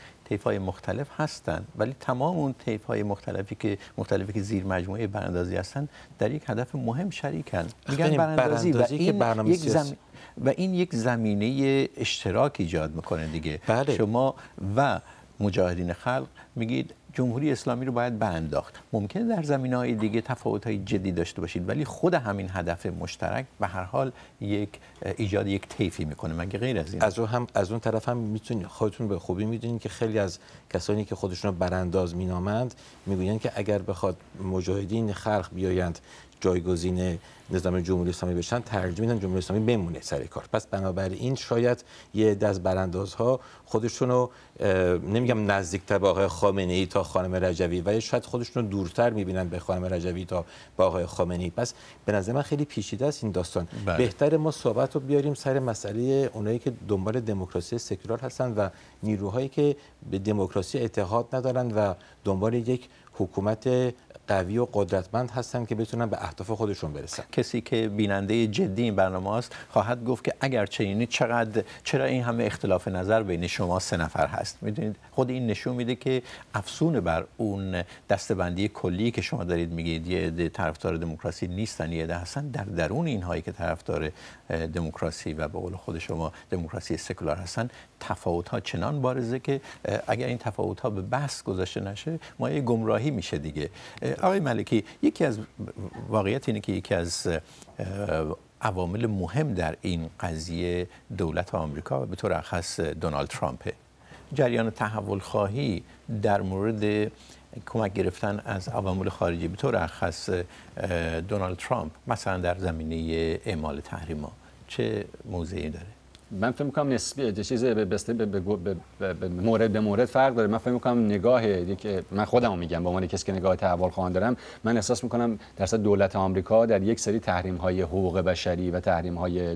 های مختلف هستند ولی تمام اون تیف های مختلفی که مختلفی که زیر مجموعه براندازی هستن در یک هدف مهم شریکن خب، میگن یعنی براندازی, و این برنامه یک و این یک زمینه اشتراک ایجاد میکنه دیگه بله. شما و مجاهدین خلق میگید جمهوری اسلامی رو باید برانداخت ممکنه در زمین های دیگه تفاوت های جدی داشته باشید ولی خود همین هدف مشترک به هر حال یک ایجاد یک طیفی میکنه مگه غیر از این از اون هم از اون طرف هم میتونید خودتون به خوبی میدونید که خیلی از کسانی که خودشون رو برانداز مینامند میگویند که اگر بخواد مجاهدین خلق بیایند جایگزین نظام جمهوری اسلامی بشن ترجیح میدن جمهوری اسلامی بمونه سر کار پس بنابراین شاید یه دست براندازها خودشون نمیگم نزدیک به خامنه ای تا خانم رجوی و شاید خودشون رو دورتر میبینن به خانم رجوی تا با آقای خامنه ای پس به نظر من خیلی پیچیده است این داستان بله. بهتر ما صحبت رو بیاریم سر مسئله اونایی که دنبال دموکراسی سکولار هستن و نیروهایی که به دموکراسی اعتقاد ندارن و دنبال یک حکومت قوی و قدرتمند هستن که بتونن به اهداف خودشون برسن کسی که بیننده جدی این برنامه است خواهد گفت که اگر چنینی چقدر چرا این همه اختلاف نظر بین شما سه نفر هست میدونید خود این نشون میده که افسون بر اون دستبندی کلی که شما دارید میگید یه طرفدار دموکراسی نیستن یه هستن در درون اینهایی که طرفدار دموکراسی و به قول خود شما دموکراسی سکولار هستن تفاوت ها چنان بارزه که اگر این تفاوت ها به بحث گذاشته نشه ما یه گمراهی میشه دیگه آقای ملکی یکی از واقعیت اینه که یکی از عوامل مهم در این قضیه دولت آمریکا و به طور خاص دونالد ترامپه جریان تحول خواهی در مورد کمک گرفتن از عوامل خارجی به طور خاص دونالد ترامپ مثلا در زمینه اعمال تحریما چه موضعی داره من فکر میکنم نسبی چیز به به, مورد به مورد فرق داره من فکر میکنم نگاه یک من خودمو میگم به عنوان کسی که نگاه تحول خوان دارم من احساس میکنم درصد دولت آمریکا در یک سری تحریم های حقوق بشری و تحریم های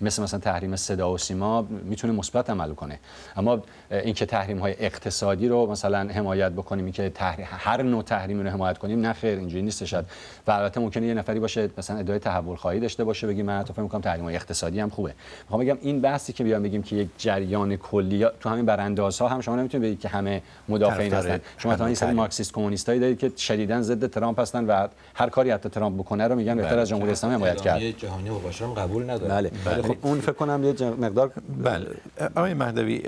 مثل مثلا تحریم صدا و سیما میتونه مثبت عمل کنه اما اینکه تحریم های اقتصادی رو مثلا حمایت بکنیم اینکه تحریم هر نوع تحریم رو حمایت کنیم نه خیر اینجوری نیست شد و البته ممکنه یه نفری باشه مثلا ادعای تحول خواهی داشته باشه بگی من حتی میکنم های اقتصادی هم خوبه میخوام بگم این بحثی که بیان بگیم که یک جریان کلی تو همین ها هم شما نمیتونید بگید که همه مدافعین هستن شما تا این سری مارکسیست هایی دارید که شدیدا ضد ترامپ هستن و هر کاری حتی ترامپ بکنه رو میگن بهتر بله. از جمهوری اسلامی حمایت یعنی کرد جهانی باشم قبول نداره بله. بله. خب اون فکر کنم یه مقدار بله آقای مهدوی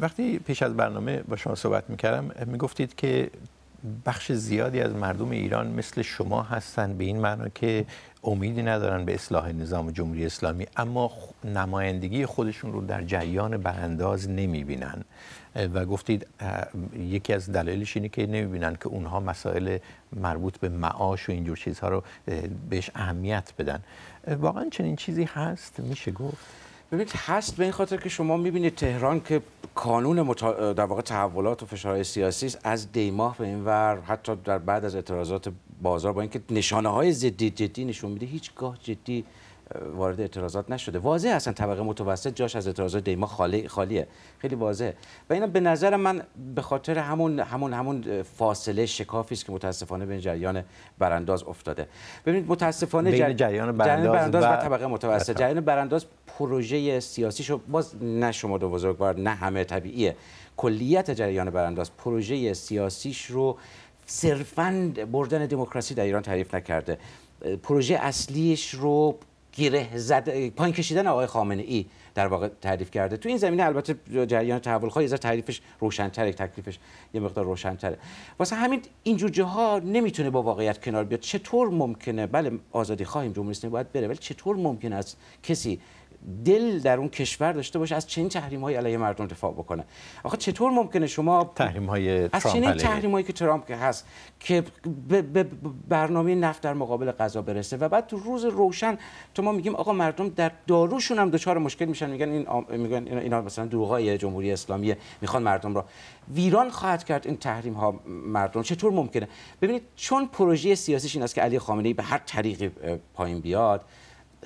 وقتی پیش از برنامه با شما صحبت میکردم میگفتید که بخش زیادی از مردم ایران مثل شما هستند به این معنا که امیدی ندارن به اصلاح نظام جمهوری اسلامی اما نمایندگی خودشون رو در جریان برانداز نمیبینن و گفتید یکی از دلایلش اینه که نمیبینن که اونها مسائل مربوط به معاش و اینجور چیزها رو بهش اهمیت بدن واقعا چنین چیزی هست میشه گفت ببینید هست به این خاطر که شما میبینید تهران که کانون متا... در واقع تحولات و فشارهای سیاسی است از دیماه به این ور حتی در بعد از اعتراضات بازار با اینکه نشانه های جدی جدی نشون میده هیچگاه جدی وارد اعتراضات نشده واضح اصلا طبقه متوسط جاش از اعتراضات دیما خالی خالیه خیلی واضحه و اینا به نظر من به خاطر همون همون همون فاصله شکافی است که متاسفانه بین جریان برانداز افتاده ببینید متاسفانه جریان برانداز, جریان برانداز و طبقه متوسط جریان برانداز پروژه رو باز نه شما دو بزرگوار نه همه طبیعیه کلیت جریان برانداز پروژه سیاسیش رو صرفا بردن دموکراسی در ایران تعریف نکرده پروژه اصلیش رو گره زد پایین کشیدن آقای خامنه ای در واقع تعریف کرده تو این زمینه البته جریان تحول خواهی از تعریفش روشنتره تکلیفش یه مقدار روشنتره واسه همین این جوجه ها نمیتونه با واقعیت کنار بیاد چطور ممکنه بله آزادی خواهیم جمهوری اسلامی باید بره ولی چطور ممکنه است کسی دل در اون کشور داشته باشه از چنین تحریم های علیه مردم دفاع بکنه آقا چطور ممکنه شما تحریم های از چنین تحریم هایی که ترامپ که هست که به برنامه نفت در مقابل غذا برسه و بعد تو روز روشن تو ما میگیم آقا مردم در داروشون هم دچار مشکل میشن میگن این آم... میگن اینا مثلا جمهوری اسلامی میخوان مردم را ویران خواهد کرد این تحریم ها مردم چطور ممکنه ببینید چون پروژه سیاسیش این است که علی خامنه ای به هر طریقی پایین بیاد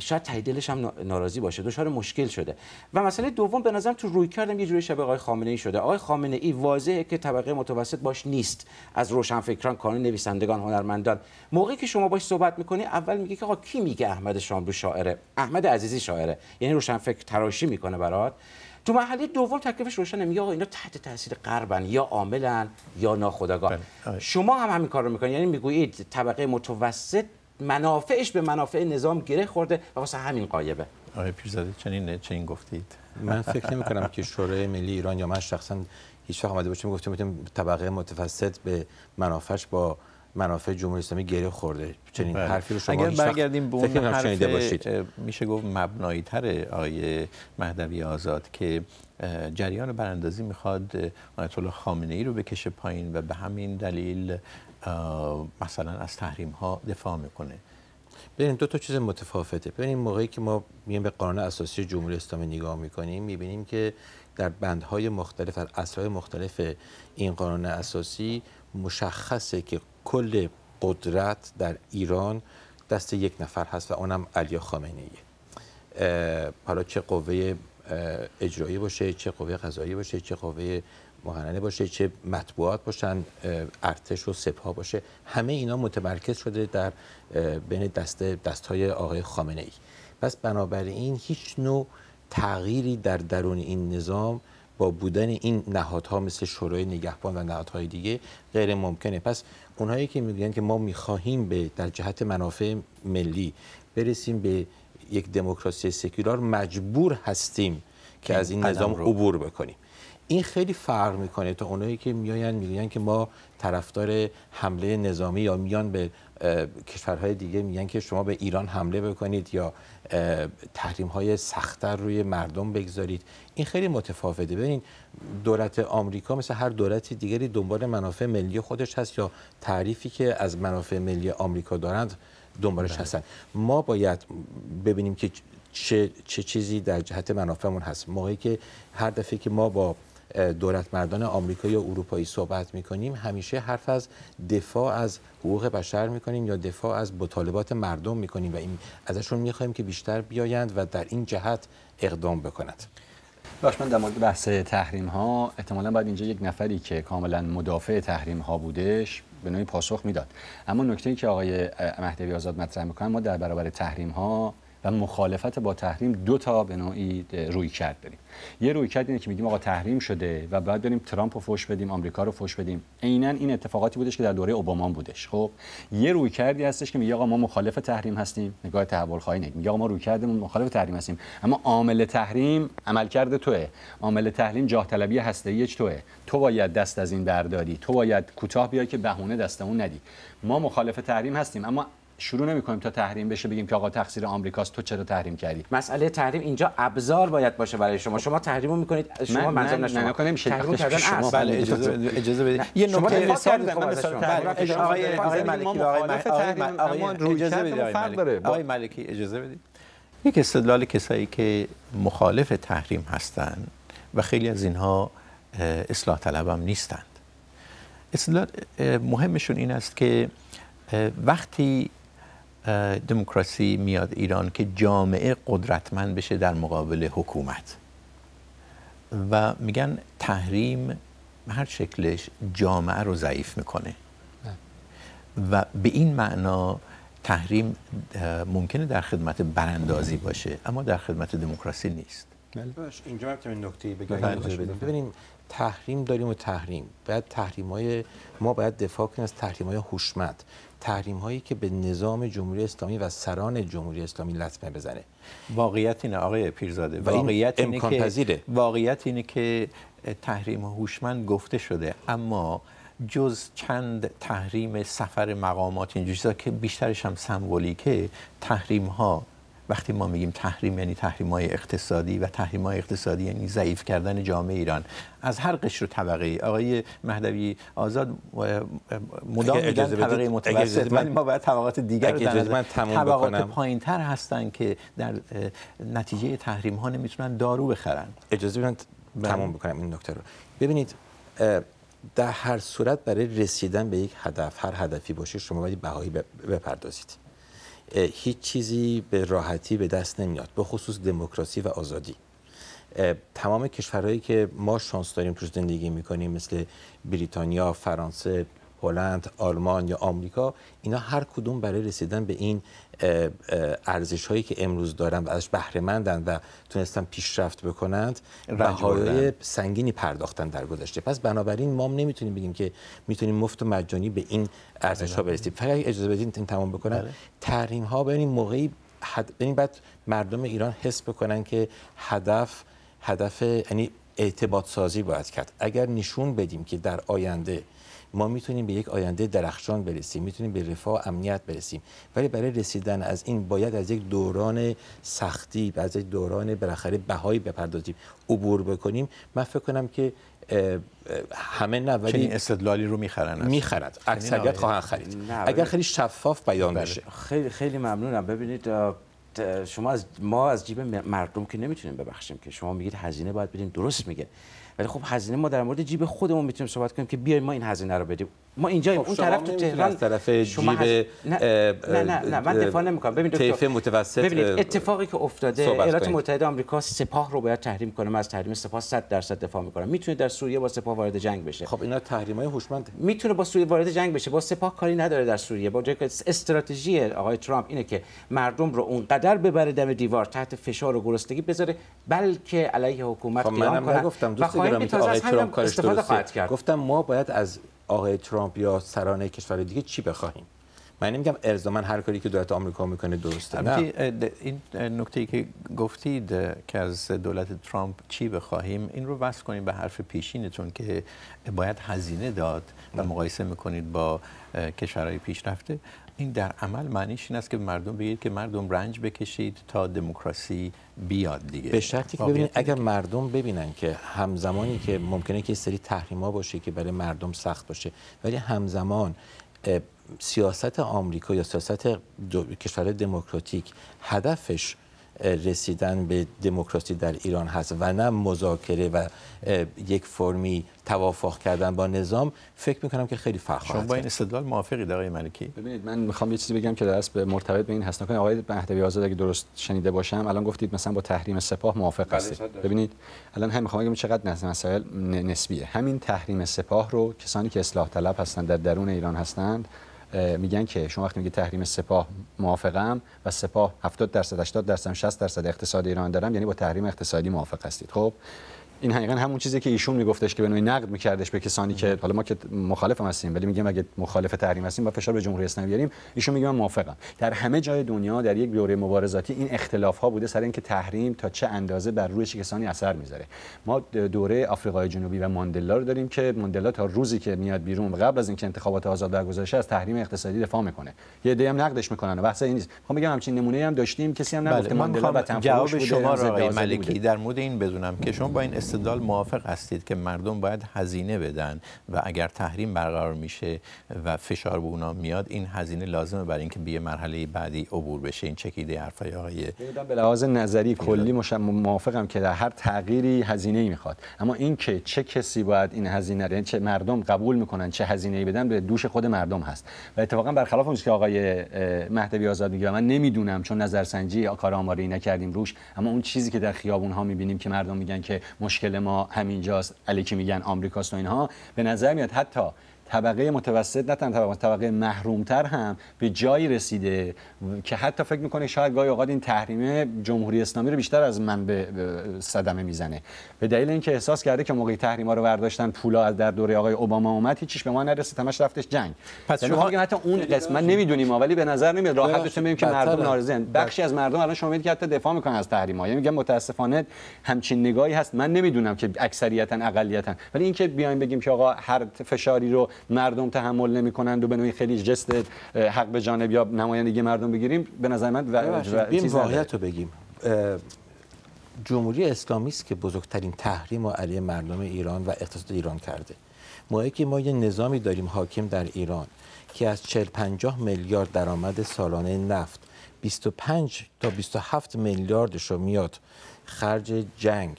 شاید تای هم ناراضی باشه دچار مشکل شده و مسئله دوم به نظرم تو روی کردم یه جوری شبیه آقای خامنه ای شده آقای خامنه ای واضحه که طبقه متوسط باش نیست از روشنفکران کانون نویسندگان هنرمندان موقعی که شما باش صحبت میکنی اول میگه که آقا کی میگه احمد شاملو شاعره احمد عزیزی شاعره یعنی روشنفکر تراشی میکنه برات تو محلی دوم تکلیفش روشن میگه آقا اینا تحت تاثیر غربن یا عاملن یا ناخودآگاه بله. آره. شما هم همین کار رو میکنید یعنی میگویید طبقه متوسط منافعش به منافع نظام گره خورده و واسه همین قایبه آقای پیرزاده چنین چنین گفتید من فکر نمی کنم که شورای ملی ایران یا من شخصا هیچ وقت آمده باشیم گفتیم میتونیم طبقه متوسط به منافعش با منافع جمهوری اسلامی گره خورده چنین بله. حرفی رو شما اگر برگردیم به اون حرف باشید. میشه گفت مبنایی تر آیه مهدوی آزاد که جریان براندازی میخواد آیت الله خامنه ای رو بکشه پایین و به همین دلیل مثلا از تحریم ها دفاع میکنه ببینید دو تا چیز متفاوته ببینیم موقعی که ما میایم به قانون اساسی جمهوری اسلامی نگاه میکنیم میبینیم که در بندهای مختلف در اصلهای مختلف این قانون اساسی مشخصه که کل قدرت در ایران دست یک نفر هست و اونم علی خامنه ایه حالا چه قوه اجرایی باشه چه قوه قضایی باشه چه قوه مهننه باشه چه مطبوعات باشن ارتش و سپاه باشه همه اینا متمرکز شده در بین دست دستهای آقای خامنه ای پس بنابراین هیچ نوع تغییری در درون این نظام با بودن این نهادها مثل شورای نگهبان و نهادهای دیگه غیر ممکنه پس اونهایی که میگن که ما میخواهیم به در جهت منافع ملی برسیم به یک دموکراسی سکولار مجبور هستیم که از این نظام عبور بکنیم این خیلی فرق میکنه تا اونایی که میاین میگن که ما طرفدار حمله نظامی یا میان به کشورهای دیگه میگن که شما به ایران حمله بکنید یا تحریم های سختتر روی مردم بگذارید این خیلی متفاوته ببین دولت آمریکا مثل هر دولت دیگری دنبال منافع ملی خودش هست یا تعریفی که از منافع ملی آمریکا دارند دنبالش بله. هستن ما باید ببینیم که چه, چه چیزی در جهت منافعمون هست موقعی که هر دفعه که ما با دولت مردان آمریکا یا اروپایی صحبت می کنیم همیشه حرف از دفاع از حقوق بشر می کنیم یا دفاع از مطالبات مردم می کنیم و این ازشون می خواهیم که بیشتر بیایند و در این جهت اقدام بکنند باش من در مورد بحث تحریم ها احتمالا باید اینجا یک نفری که کاملا مدافع تحریم ها بودش به نوعی پاسخ میداد اما نکته ای که آقای مهدوی آزاد مطرح میکنن ما در برابر تحریم ها و مخالفت با تحریم دو تا به نوعی روی کرد داریم یه روی کرد اینه که میگیم آقا تحریم شده و بعد بریم ترامپ رو فوش بدیم آمریکا رو فوش بدیم عینا این اتفاقاتی بودش که در دوره اوباما بودش خب یه روی کردی هستش که میگه آقا ما مخالف تحریم هستیم نگاه تحول خواهی میگه آقا ما روی کردمون مخالف تحریم هستیم اما عامل تحریم عملکرد توه عامل تحریم جاه طلبی یک توه تو باید دست از این برداری تو باید کوتاه بیای که بهونه دستمون ندی ما مخالف تحریم هستیم اما شروع نمی‌کنیم تا تحریم بشه بگیم که آقا تقصیر آمریکاست تو چرا تحریم کردی مسئله تحریم اینجا ابزار باید باشه برای شما شما تحریمو می‌کنید شما منظور شما نه نمیشه تحریم کردن شما بله اجازه اجازه بدید یه نکته مثال تحریم آقای آقای ملکی آقای آقای اجازه بدید آقای ملکی اجازه بدید یک استدلال کسایی که مخالف تحریم هستند و خیلی از اینها اصلاح طلب نیستند استدلال مهمشون این است که وقتی دموکراسی میاد ایران که جامعه قدرتمند بشه در مقابل حکومت و میگن تحریم هر شکلش جامعه رو ضعیف میکنه و به این معنا تحریم ممکنه در خدمت براندازی باشه اما در خدمت دموکراسی نیست بله. اینجا من نکته بگم ببینیم تحریم داریم و تحریم بعد تحریم ما باید دفاع کنیم از تحریم های هوشمند تحریم هایی که به نظام جمهوری اسلامی و سران جمهوری اسلامی لطمه بزنه واقعیت اینه آقای پیرزاده و این اینه امکان که واقعیت اینه که تحریم هوشمند گفته شده اما جز چند تحریم سفر مقامات این که بیشترش هم سمبولیکه تحریم ها وقتی ما میگیم تحریم یعنی تحریم های اقتصادی و تحریم های اقتصادی یعنی ضعیف کردن جامعه ایران از هر قشر و طبقه آقای مهدوی آزاد مدام میگن طبقه متوسط ولی ما باید طبقات دیگر رو در طبقات پایین تر هستن که در نتیجه تحریم ها نمیتونن دارو بخرن اجازه بدید بله. تمام بکنم این نکته رو ببینید در هر صورت برای رسیدن به یک هدف هر هدفی باشه شما باید بهایی بپردازید هیچ چیزی به راحتی به دست نمیاد به خصوص دموکراسی و آزادی تمام کشورهایی که ما شانس داریم توش زندگی میکنیم مثل بریتانیا، فرانسه، هلند آلمان یا آمریکا اینا هر کدوم برای رسیدن به این ارزش هایی که امروز دارن و ازش بهره مندن و تونستن پیشرفت بکنند بهای سنگینی پرداختن در گذشته پس بنابراین ما نمیتونیم بگیم که میتونیم مفت و مجانی به این ارزش ها بله. برسیم فقط اجازه بدین تمام بکنن بله. تحریم ها ببینیم موقعی حد... یعنی بعد مردم ایران حس بکنن که هدف هدف یعنی اعتباط سازی باید کرد اگر نشون بدیم که در آینده ما میتونیم به یک آینده درخشان برسیم میتونیم به رفاه و امنیت برسیم ولی برای رسیدن از این باید از یک دوران سختی از یک دوران بالاخره بهایی بپردازیم عبور بکنیم من فکر کنم که همه نه ولی استدلالی رو میخرن میخرد اکثریت خواهند خرید اگر بله. خیلی شفاف بیان بله. بشه خیلی خیلی ممنونم ببینید شما از ما از جیب مردم که نمیتونیم ببخشیم که شما میگید هزینه باید بدیم درست میگه ولی خب هزینه ما در مورد جیب خودمون میتونیم صحبت کنیم که بیایم ما این هزینه رو بدیم ما خب اون طرف تو تهران از طرف شما هز... نه, نه نه نه من دفاع نمیکنم ببین متوسط ببینید اتفاقی که افتاده ایالات متحده آمریکا سپاه رو باید تحریم کنه من از تحریم سپاه 100 درصد دفاع میکنم میتونه در سوریه با سپاه وارد جنگ بشه خب اینا تحریم های هوشمند میتونه با سوریه وارد جنگ بشه با سپاه کاری نداره در سوریه با استراتژی آقای ترامپ اینه که مردم رو اونقدر ببره دم دیوار تحت فشار و گرسنگی بذاره بلکه علیه حکومت خب، قیام کنه گفتم دوست دارم آقای ترامپ کارش کرد. گفتم ما باید از آقای ترامپ یا سران کشور دیگه چی بخواهیم من نمیگم من هر کاری که دولت آمریکا میکنه درسته نه این نکته ای که گفتید که از دولت ترامپ چی بخواهیم این رو وصل کنیم به حرف پیشینتون که باید هزینه داد و مقایسه میکنید با کشورهای پیشرفته این در عمل معنیش این است که مردم بگید که مردم رنج بکشید تا دموکراسی بیاد دیگه به شرطی که ببینید اگر مردم ببینن که همزمانی که ممکنه که سری تحریما باشه که برای مردم سخت باشه ولی همزمان سیاست آمریکا یا سیاست کشور دموکراتیک هدفش رسیدن به دموکراسی در ایران هست و نه مذاکره و یک فرمی توافق کردن با نظام فکر میکنم که خیلی فرق شما با این استدلال موافقی آقای ملکی ببینید من میخوام یه چیزی بگم که درست به مرتبط به این هست نکنه آقای مهدوی آزاد اگه درست شنیده باشم الان گفتید مثلا با تحریم سپاه موافق بله، هستید ببینید الان هم میخوام بگم چقدر مسائل نسبیه همین تحریم سپاه رو کسانی که اصلاح طلب هستند در درون ایران هستند میگن که شما وقتی میگه تحریم سپاه موافقم و سپاه 70 درصد 80 درصد 60 درصد اقتصاد ایران دارم یعنی با تحریم اقتصادی موافق هستید خب این حقیقا همون چیزی که ایشون میگفتش که به نوعی نقد میکردش به کسانی که حالا ما که مخالف هم هستیم ولی میگیم اگه مخالف تحریم هستیم با فشار به جمهوری اسلامی بیاریم ایشون میگه من موافقم در همه جای دنیا در یک دوره مبارزاتی این اختلاف ها بوده سر اینکه تحریم تا چه اندازه بر روی کسانی اثر میذاره ما دوره آفریقای جنوبی و ماندلا رو داریم که ماندلا تا روزی که میاد بیرون قبل از اینکه انتخابات آزاد برگزار از تحریم اقتصادی دفاع میکنه یه دیم هم نقدش میکنن بحث این نیست خب میگم همچین نمونه هم داشتیم کسی هم نگفته بله، جواب شما ملکی در مورد این بدونم که شما با این استدلال موافق هستید که مردم باید هزینه بدن و اگر تحریم برقرار میشه و فشار به اونا میاد این هزینه لازمه برای اینکه به مرحله بعدی عبور بشه این چکیده حرفای آقای به لحاظ نظری کلی موافقم که در هر تغییری هزینه ای میخواد اما اینکه چه کسی باید این هزینه رو چه مردم قبول میکنن چه هزینه ای بدن به دوش خود مردم هست و اتفاقا برخلاف اون که آقای مهدوی آزاد میگه من نمیدونم چون نظرسنجی کار آماری نکردیم روش اما اون چیزی که در خیابون ها میبینیم که مردم میگن که مشکل ما همینجاست که میگن آمریکاست و اینها به نظر میاد حتی طبقه متوسط نه تنها طبقه محرومتر هم به جایی رسیده که حتی فکر میکنه شاید گاهی اوقات این تحریمه جمهوری اسلامی رو بیشتر از من به صدمه میزنه به دلیل اینکه احساس کرده که موقعی تحریما رو برداشتن پولا از در دوره آقای اوباما اومد هیچیش به ما نرسید همش رفتش جنگ پس یعنی شما حتی اون قسمت نمیدونیم ولی به نظر نمیاد راحت بشه میگیم که مردم ناراضین بخشی از مردم الان شما که حتی دفاع میکنن از تحریما یعنی میگم متاسفانه همچین نگاهی هست من نمیدونم که اکثریتا اقلیتا ولی اینکه بیایم بگیم که آقا هر فشاری رو مردم تحمل کنند و به نوعی خیلی جست حق به جانب یا نمایندگی مردم بگیریم به نظر من و... بیم واقعیت رو بگیم جمهوری اسلامی است که بزرگترین تحریم و علیه مردم ایران و اقتصاد ایران کرده موقعی که ما یه نظامی داریم حاکم در ایران که از 40 50 میلیارد درآمد سالانه نفت 25 تا 27 میلیاردش رو میاد خرج جنگ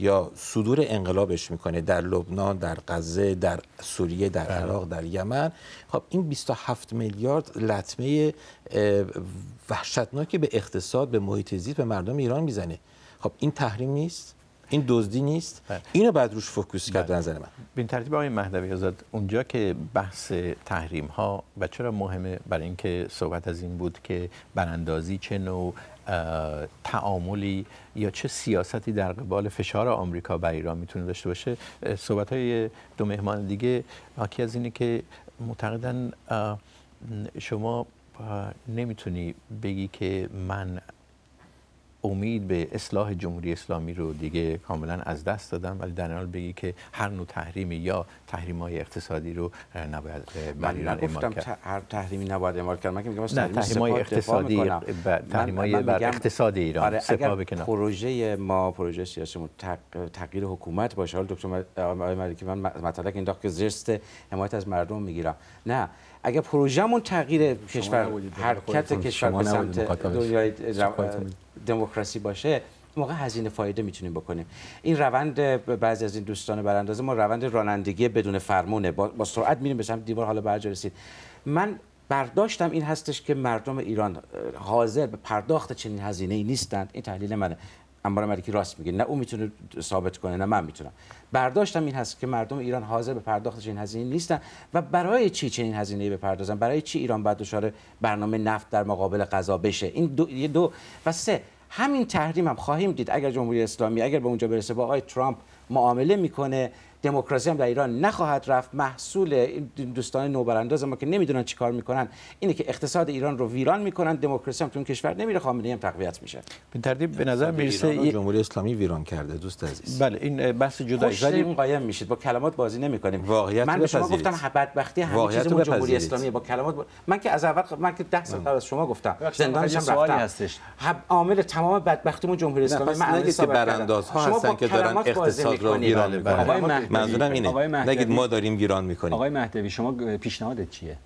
یا صدور انقلابش میکنه در لبنان در غزه در سوریه در بله. عراق در یمن خب این 27 میلیارد لطمه وحشتناکی به اقتصاد به محیط زیست به مردم ایران میزنه خب این تحریم نیست این دزدی نیست بله. اینو بعد روش فوکوس کرد بله. به نظر من بین ترتیب آقای مهدوی آزاد اونجا که بحث تحریم ها و چرا مهمه برای اینکه صحبت از این بود که براندازی چه نوع تعاملی یا چه سیاستی در قبال فشار آمریکا بر ایران میتونه داشته باشه صحبت های دو مهمان دیگه حاکی از اینه که معتقدن شما نمیتونی بگی که من امید به اصلاح جمهوری اسلامی رو دیگه کاملا از دست دادم ولی در حال بگی که هر نوع تحریمی یا تحریم های اقتصادی رو نباید بر ایران اعمال کرد هر تحریمی نباید اعمال کرد من که میگم نه تحریم های اقتصادی تحریم های بر اقتصاد ایران آره سپاه بکنم پروژه ما پروژه سیاسی تغییر حکومت باشه حال دکتر آقای ملکی من این انداخت که زرست حمایت از مردم میگیرم نه اگر پروژمون تغییر کشور حرکت کشور به سمت دنیای دموکراسی باشه موقع هزینه فایده میتونیم بکنیم این روند بعضی از این دوستان براندازه ما روند رانندگی بدون فرمونه با سرعت میریم به سمت دیوار حالا برجا رسید من برداشتم این هستش که مردم ایران حاضر به پرداخت چنین هزینه ای نیستند این تحلیل منه انبار ملکی راست میگه نه او میتونه ثابت کنه نه من میتونم برداشتم این هست که مردم ایران حاضر به پرداخت چنین هزینه نیستن و برای چی چنین هزینه بپردازن برای چی ایران باید دچار برنامه نفت در مقابل قضا بشه این دو, دو و سه همین تحریم هم خواهیم دید اگر جمهوری اسلامی اگر به اونجا برسه با آقای ترامپ معامله میکنه دموکراسی هم در ایران نخواهد رفت محصول این دوستان نوبرانداز ما که نمیدونن چیکار میکنن اینه که اقتصاد ایران رو ویران میکنن دموکراسی هم تو اون کشور نمیره خامنه هم تقویت میشه به ترتیب به نظر میرسه جمهوری اسلامی ویران کرده دوست عزیز بله این بحث جدایی ولی قایم میشید با کلمات بازی نمیکنیم واقعیت من شما گفتم بدبختی همه چیز جمهوری اسلامی با کلمات با... من که از اول من که 10 سال بله. از شما گفتم زندان هم رفتم هستش عامل تمام بدبختیمون جمهوری اسلامی من که براندازها هستن که دارن اقتصاد رو ویران بله، میکنن بله. منظورم اینه نگید ما داریم ویران میکنیم آقای مهدوی شما پیشنهادت چیه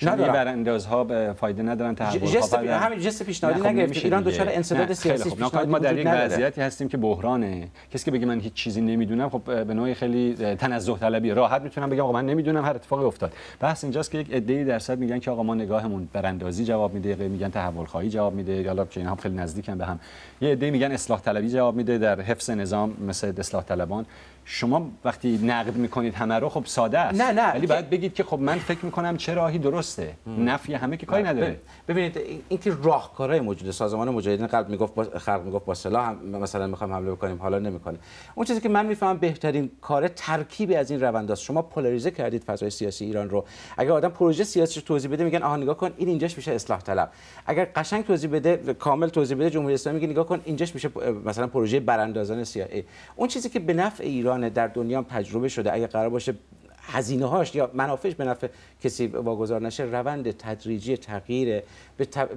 شاید براندازها فایده ندارن تحول خب جست ها همین جست پیشنهادی خب نگرفت ایران دچار انسداد سیاسی خب. ما در یک وضعیتی هستیم که بحرانه کسی که بگه من هیچ چیزی نمیدونم خب به نوعی خیلی تنزه طلبی راحت میتونم بگم آقا من نمیدونم هر اتفاقی افتاد بحث اینجاست که یک عده‌ای درصد میگن که آقا ما نگاهمون براندازی جواب میده یا میگن تحول خواهی جواب میده حالا که اینا هم خیلی نزدیکن به هم یه عده‌ای میگن اصلاح طلبی جواب میده در حفظ نظام مثل اصلاح طلبان شما وقتی نقد میکنید همه رو خب ساده است نه نه ولی باید بگید که خب من فکر میکنم چه راهی درسته نفی همه که کاری بله. نداره ببینید این که راهکارهای موجود سازمان مجاهدین قلب میگفت با خلق میگفت با سلاح مثلا میخوام حمله بکنیم حالا نمیکنه اون چیزی که من میفهمم بهترین کار ترکیبی از این رونداست شما پولاریزه کردید فضای سیاسی ایران رو اگر آدم پروژه سیاسی توضیح بده میگن آها نگاه کن این اینجاش میشه اصلاح طلب اگر قشنگ توضیح بده کامل توضیح بده جمهوری اسلامی میگه نگاه کن اینجاش میشه مثلا پروژه براندازان سیاسی اون چیزی که به نفع ایران در دنیا تجربه شده اگه قرار باشه هزینه هاش یا منافعش به نفع کسی واگذار نشه روند تدریجی تغییر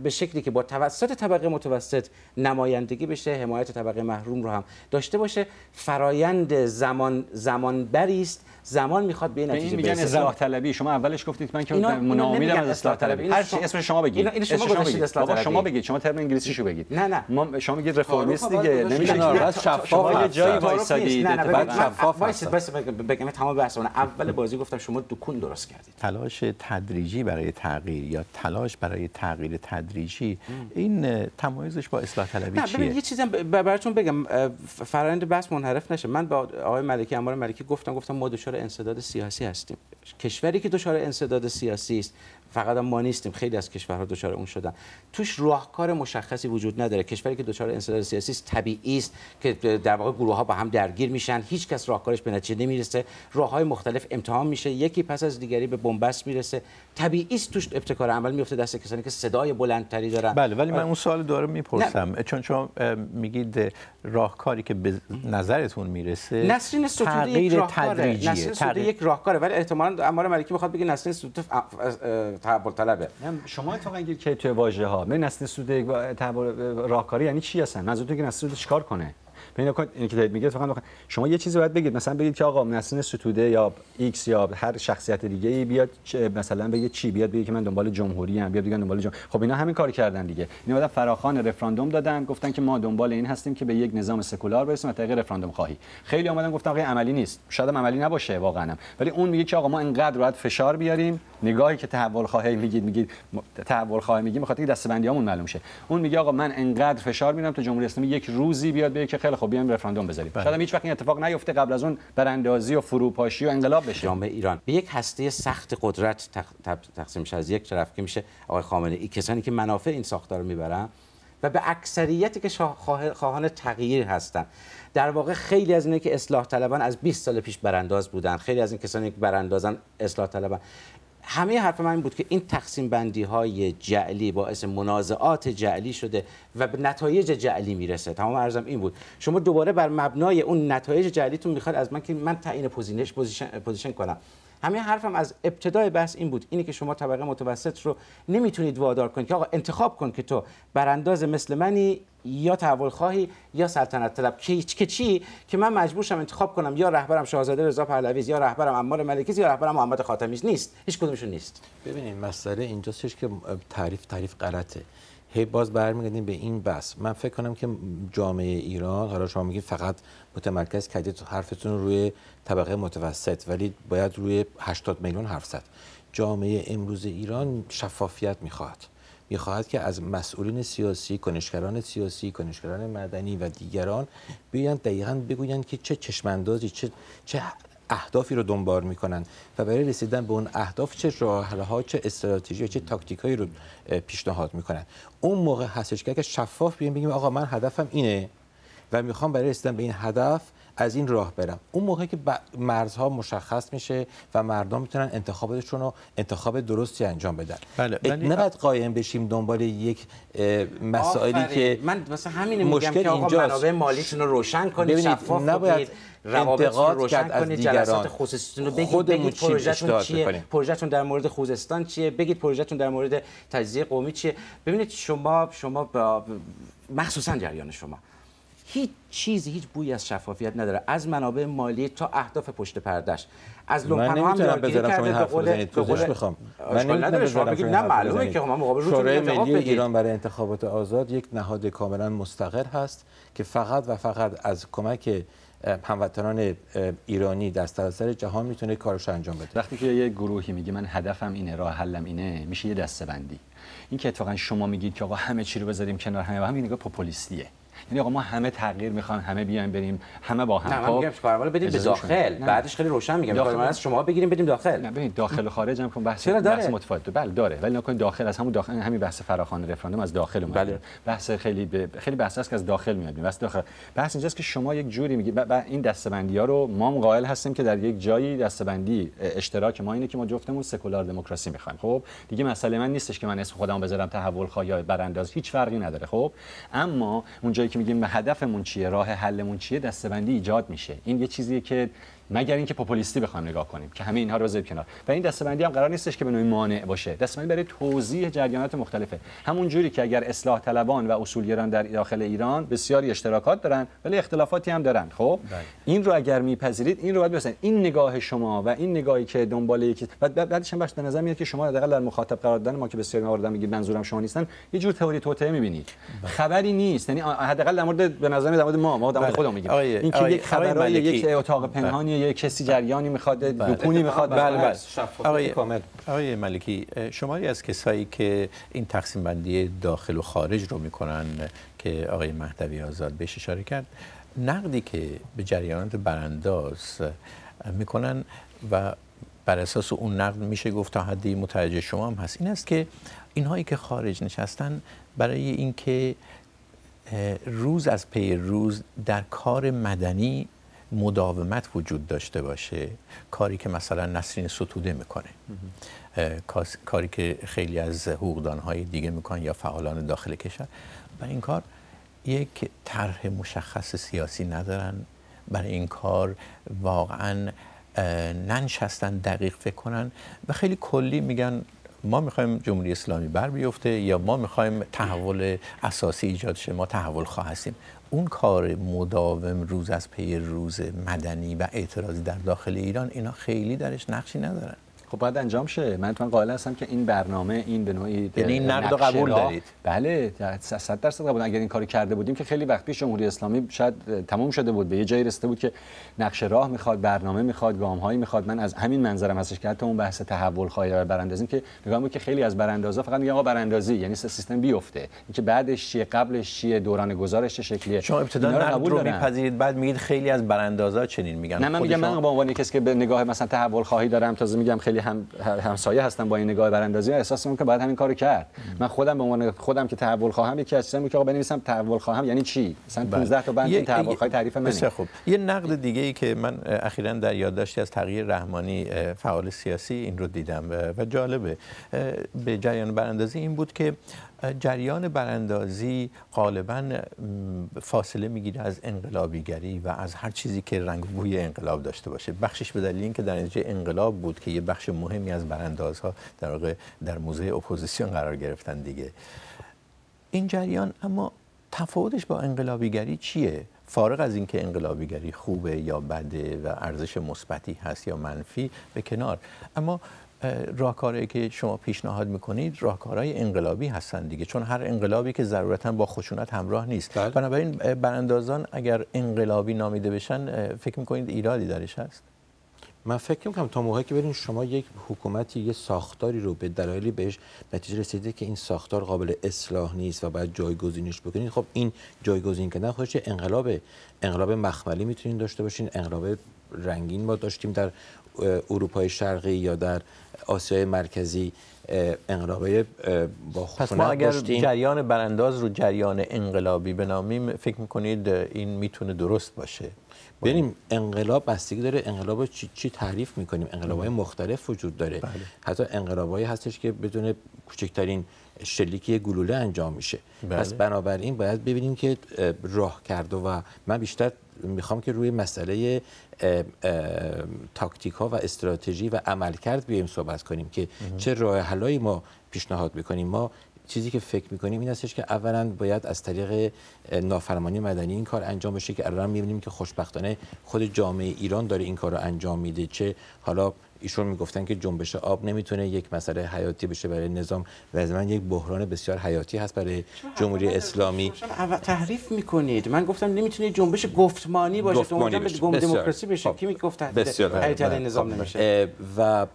به, شکلی که با توسط طبقه متوسط نمایندگی بشه حمایت طبقه محروم رو هم داشته باشه فرایند زمان زمان است زمان میخواد به نتیجه میگن اصلاح طلبی شما اولش گفتید من که منامیدم از اصلاح طلبی هر چی اسم شما بگید اینا شما گفتید اصلاح طلبی شما بگید شما ترم شو خب، بگید نه نه ما شما میگید رفرمیست دیگه نمیشه بس شفاف یه جایی وایسادید بعد شفاف وایس بس بگم تمام بحث اول بازی گفتم شما دکون درست کردید تلاش تدریجی برای تغییر یا تلاش برای تغییر تدریجی این تمایزش با اصلاح طلبی چیه ببین یه چیزی براتون بگم فرآیند بس منحرف نشه من با آقای ملکی امار ملکی گفتم گفتم ما دچار انصداد سیاسی هستیم کشوری که دچار انصداد سیاسی است فقط ما نیستیم خیلی از کشورها دچار اون شدن توش راهکار مشخصی وجود نداره کشوری که دچار انصدار سیاسی است طبیعی است که در واقع گروه ها با هم درگیر میشن هیچ کس راهکارش به نتیجه نمیرسه راه های مختلف امتحان میشه یکی پس از دیگری به بنبست میرسه طبیعی است توش ابتکار عمل میفته دست کسانی که صدای بلندتری دارن بله ولی من اون سوال داره میپرسم نه. چون شما میگید راهکاری که به نظرتون میرسه نسرین ستوده یک راهکاره نسرین یک راهکاره ولی احتمالاً امار ملکی بخواد بگه نسرین تحول طلبه شما اتفاقا گیر که توی واژه ها من نسل سود راهکاری یعنی چی هستن منظورتون که نسل سود چیکار کنه ببین این که دارید میگید فقط شما یه چیزی باید بگید مثلا بگید که آقا نسرین ستوده یا ایکس یا هر شخصیت دیگه ای بیاد مثلا بگه چی بیاد بگه که من دنبال جمهوری ام بیاد دیگه دنبال جمهوری خب اینا همین کار کردن دیگه اینا بعد فراخان رفراندوم دادن گفتن که ما دنبال این هستیم که به یک نظام سکولار برسیم و طریق رفراندوم خواهی خیلی اومدن گفتن آقا عملی نیست شاید عملی نباشه واقعا ولی اون میگه که آقا ما اینقدر راحت فشار بیاریم نگاهی که تحول خواهی میگید میگید تحول خواهی میگید بخاطر اینکه دستبندیامون معلوم شه اون میگه آقا من انقدر فشار میارم تا جمهوری اسلامی یک روزی بیاد بگه که خیلی خب بیایم رفراندوم بذاریم بله. شاید هیچ وقت این اتفاق نیفته قبل از اون براندازی و فروپاشی و انقلاب بشه جامعه ایران به یک هسته سخت قدرت تقسیم میشه از یک طرف که میشه آقای خامنه ای کسانی که منافع این ساختار رو میبرن و به اکثریتی که خواهان تغییر هستند در واقع خیلی از اینه که اصلاح طلبان از 20 سال پیش برانداز بودن خیلی از این کسانی که براندازن اصلاح طلبان همه حرف من این بود که این تقسیم بندی های جعلی باعث منازعات جعلی شده و به نتایج جعلی میرسه تمام ارزم این بود شما دوباره بر مبنای اون نتایج جعلیتون میخواد از من که من تعیین پوزیشن پوزیشن کنم همه حرفم از ابتدای بحث این بود اینی که شما طبقه متوسط رو نمیتونید وادار کنید که آقا انتخاب کن که تو برانداز مثل منی یا تحول خواهی یا سلطنت طلب که که چی که من مجبور شم انتخاب کنم یا رهبرم شاهزاده رضا پهلوی یا رهبرم عمار ملکی یا رهبرم محمد خاتمی نیست هیچ کدومشون نیست ببینید مسئله اینجاست که تعریف تعریف غلطه هی باز برمیگردیم به این بس من فکر کنم که جامعه ایران حالا شما میگید فقط متمرکز کردید حرفتون روی طبقه متوسط ولی باید روی 80 میلیون حرف زد جامعه امروز ایران شفافیت میخواد میخواهد که از مسئولین سیاسی، کنشگران سیاسی، کنشگران مدنی و دیگران بیان دقیقا بگویند که چه چشماندازی، چه, چه اهدافی رو دنبال میکنن و برای رسیدن به اون اهداف چه راهها چه استراتژی چه تاکتیک هایی رو پیشنهاد میکنن اون موقع هستش که اگر شفاف بیم بگیم آقا من هدفم اینه و میخوام برای رسیدن به این هدف از این راه برم اون موقع که مرزها مشخص میشه و مردم میتونن انتخاباتشون رو انتخاب درستی انجام بدن بله. نباید قایم بشیم دنبال یک مسائلی که من مثلا همین میگم که آقا منابع مالیتون رو روشن کنید شفاف نباید انتقاد کرد از دیگران خصوصیتون رو بگید بگید پروژهتون چیه پروژهتون در مورد خوزستان چیه بگید پروژهتون در مورد تجزیه قومی چیه ببینید شما شما با... مخصوصا جریان شما هیچ چیزی هیچ بوی از شفافیت نداره از منابع مالی تا اهداف پشت پردش از پناه هم بذارم شما این حرف بزنید خوش میخوام من نمیتونم شما نه معلومه که خب ما مقابل شورای ملی ایران برای انتخابات آزاد یک نهاد کاملا مستقر هست که فقط و فقط از کمک هموطنان ایرانی در سراسر جهان میتونه کارش انجام بده وقتی که یه گروهی میگه من هدفم اینه راه حلم اینه میشه یه دسته این که اتفاقا شما میگید که آقا همه چی رو بذاریم کنار همه و همین نگاه پوپولیستیه یعنی آقا ما همه تغییر میخوان، همه بیایم بریم همه با هم نه من خب؟ میگم بدید به داخل نه. بعدش خیلی روشن میگم داخل من از شما بگیریم بدیم داخل نه ببین داخل و خارج هم کن بحث داره. بحث متفاوت بله داره ولی نکن داخل از همون داخل همین بحث فراخوان رفراندوم از داخل اومد بله. بحث خیلی ب... خیلی بحث است که از داخل میاد بحث داخل بحث اینجاست که شما یک جوری میگی و این دستبندی ها رو ما هم قائل هستیم که در یک جایی دستبندی اشتراک ما اینه که ما جفتمون سکولار دموکراسی میخوایم خب دیگه مسئله من نیستش که من اسم خودم بذارم تحول خواه یا برانداز هیچ فرقی نداره خب اما اونجا جایی که میگیم هدفمون چیه راه حلمون چیه دستبندی ایجاد میشه این یه چیزیه که مگر اینکه پوپولیستی بخوایم نگاه کنیم که همه اینها رو بذاریم کنار و این دستبندی هم قرار نیستش که به نوعی مانع باشه دستبندی برای توضیح جریانات مختلفه همون جوری که اگر اصلاح طلبان و اصولگران در داخل ایران بسیاری اشتراکات دارن ولی اختلافاتی هم دارن خب بله. این رو اگر میپذیرید این رو باید بسن. این نگاه شما و این نگاهی که دنبال یکی و بعدش هم بحث به نظر میاد که شما حداقل در مخاطب قرار دادن ما که بسیار موارد میگید منظورم شما نیستن یه جور تئوری توته میبینید بله. خبری نیست یعنی حداقل در مورد به نظر ما ما در مورد بله. خودمون میگیم که یک خبرای یک اتاق پنهانی یه کسی جریانی میخواد بله. دکونی میخواد بله بله, بله. آقای کامل آقای ملکی شماری از کسایی که این تقسیم بندی داخل و خارج رو میکنن که آقای مهدوی آزاد بهش اشاره کرد نقدی که به جریانات برانداز میکنن و بر اساس اون نقد میشه گفت تا حدی متوجه شما هم هست این است که اینهایی که خارج نشستن برای اینکه روز از پی روز در کار مدنی مداومت وجود داشته باشه کاری که مثلا نسرین ستوده میکنه کاری که خیلی از حقوقدانهای دیگه میکنن یا فعالان داخل کشور و این کار یک طرح مشخص سیاسی ندارن برای این کار واقعا ننشستن دقیق فکر کنن و خیلی کلی میگن ما میخوایم جمهوری اسلامی بر بیفته یا ما میخوایم تحول اساسی ایجاد شه ما تحول خواه اون کار مداوم روز از پی روز مدنی و اعتراضی در داخل ایران اینا خیلی درش نقشی ندارن خب باید انجام شه من تو قائل هستم که این برنامه این به نوعی یعنی این نقد قبول دارید بله 100 درصد قبول اگر این کارو کرده بودیم که خیلی وقت پیش جمهوری اسلامی شاید تمام شده بود به یه جایی رسیده بود که نقشه راه میخواد برنامه میخواد گامهایی میخواد من از همین منظرم هستش که حتی اون بحث تحول خواهی و براندازیم که نگاه که خیلی از براندازا فقط میگن آقا براندازی یعنی سیستم بیفته اینکه بعدش چیه قبلش چیه دوران گذارش چه شکلیه شما ابتدا نقد رو میپذیرید بعد میگید خیلی از براندازا چنین میگن نه من میگم من به عنوان کسی که به نگاه مثلا تحول خواهی دارم تازه میگم خیلی هم همسایه هستم با این نگاه براندازی احساس میکنم که باید همین کارو کرد من خودم به عنوان خودم که تحول خواهم یکی از که آقا بنویسم تحول خواهم یعنی چی مثلا 15 بله. تا بند تحول خواهی تعریف من خوب یه نقد دیگه ای که من اخیرا در یادداشتی از تغییر رحمانی فعال سیاسی این رو دیدم و جالبه به جریان براندازی این بود که جریان براندازی غالبا فاصله میگیره از انقلابیگری و از هر چیزی که رنگ بوی انقلاب داشته باشه بخشش به دلیل اینکه در نتیجه انقلاب بود که یه بخش مهمی از براندازها در واقع در موزه اپوزیسیون قرار گرفتن دیگه این جریان اما تفاوتش با انقلابیگری چیه فارغ از اینکه انقلابیگری خوبه یا بده و ارزش مثبتی هست یا منفی به کنار اما راهکارهایی که شما پیشنهاد میکنید راهکارهای انقلابی هستند دیگه چون هر انقلابی که ضرورتا با خشونت همراه نیست بله. بنابراین براندازان اگر انقلابی نامیده بشن فکر میکنید ایرادی درش هست من فکر میکنم تا موقعی که برین شما یک حکومتی یه ساختاری رو به دلایلی بهش نتیجه رسیده که این ساختار قابل اصلاح نیست و باید جایگزینش بکنید خب این جایگزین کردن خودش انقلاب انقلاب مخملی میتونید داشته باشین انقلاب رنگین ما داشتیم در اروپای شرقی یا در آسیای مرکزی انقلابی با پس ما اگر جریان برانداز رو جریان انقلابی بنامیم فکر میکنید این میتونه درست باشه بریم انقلاب بستگی داره انقلاب چی, چی تعریف میکنیم انقلاب های بله. مختلف وجود داره بله. حتی انقلاب هستش که بدون کوچکترین شلیکی گلوله انجام میشه بله. پس بنابراین باید ببینیم که راه کرده و من بیشتر میخوام که روی مسئله تاکتیک ها و استراتژی و عملکرد بیایم صحبت کنیم که چه راه حلایی ما پیشنهاد میکنیم ما چیزی که فکر میکنیم این هستش که اولا باید از طریق نافرمانی مدنی این کار انجام بشه که الان میبینیم که خوشبختانه خود جامعه ایران داره این کار رو انجام میده چه حالا ایشون میگفتن که جنبش آب نمیتونه یک مسئله حیاتی بشه برای نظام و از من یک بحران بسیار حیاتی هست برای جمهوری اسلامی تحریف میکنید من گفتم نمیتونه جنبش گفتمانی باشه گفتمانی بشه. گم دموکراسی بشه خب. کی میگفت بسیار خب. نظام نمیشه و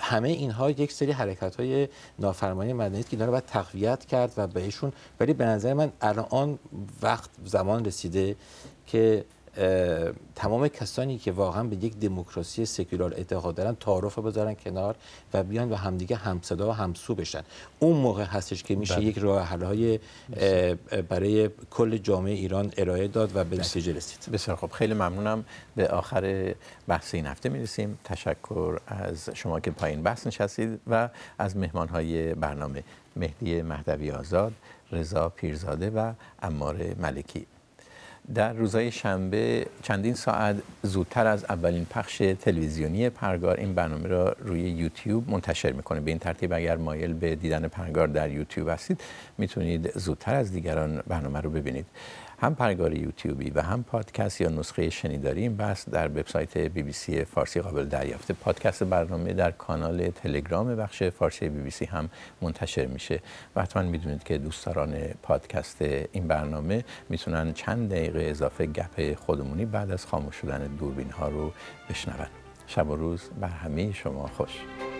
همه اینها یک سری حرکت های نافرمانی مدنی که داره رو باید تقویت کرد و بهشون ولی به نظر من الان وقت زمان رسیده که تمام کسانی که واقعا به یک دموکراسی سکولار اعتقاد دارن تعارف بگذارن بذارن کنار و بیان و همدیگه همصدا و همسو بشن اون موقع هستش که میشه بله. یک راه های برای کل جامعه ایران ارائه داد و به بله. نتیجه رسید بسیار خب خیلی ممنونم به آخر بحث این هفته میرسیم تشکر از شما که پایین بحث نشستید و از های برنامه مهدی مهدوی آزاد رضا پیرزاده و امار ملکی در روزهای شنبه چندین ساعت زودتر از اولین پخش تلویزیونی پرگار این برنامه را روی یوتیوب منتشر میکنه به این ترتیب اگر مایل به دیدن پرگار در یوتیوب هستید میتونید زودتر از دیگران برنامه رو ببینید هم پرگار یوتیوبی و هم پادکست یا نسخه شنیداری این بحث در وبسایت بی بی سی فارسی قابل دریافته پادکست برنامه در کانال تلگرام بخش فارسی بی بی سی هم منتشر میشه و حتما میدونید که دوستداران پادکست این برنامه میتونن چند دقیقه اضافه گپ خودمونی بعد از خاموش شدن دوربین ها رو بشنوند شب و روز بر همه شما خوش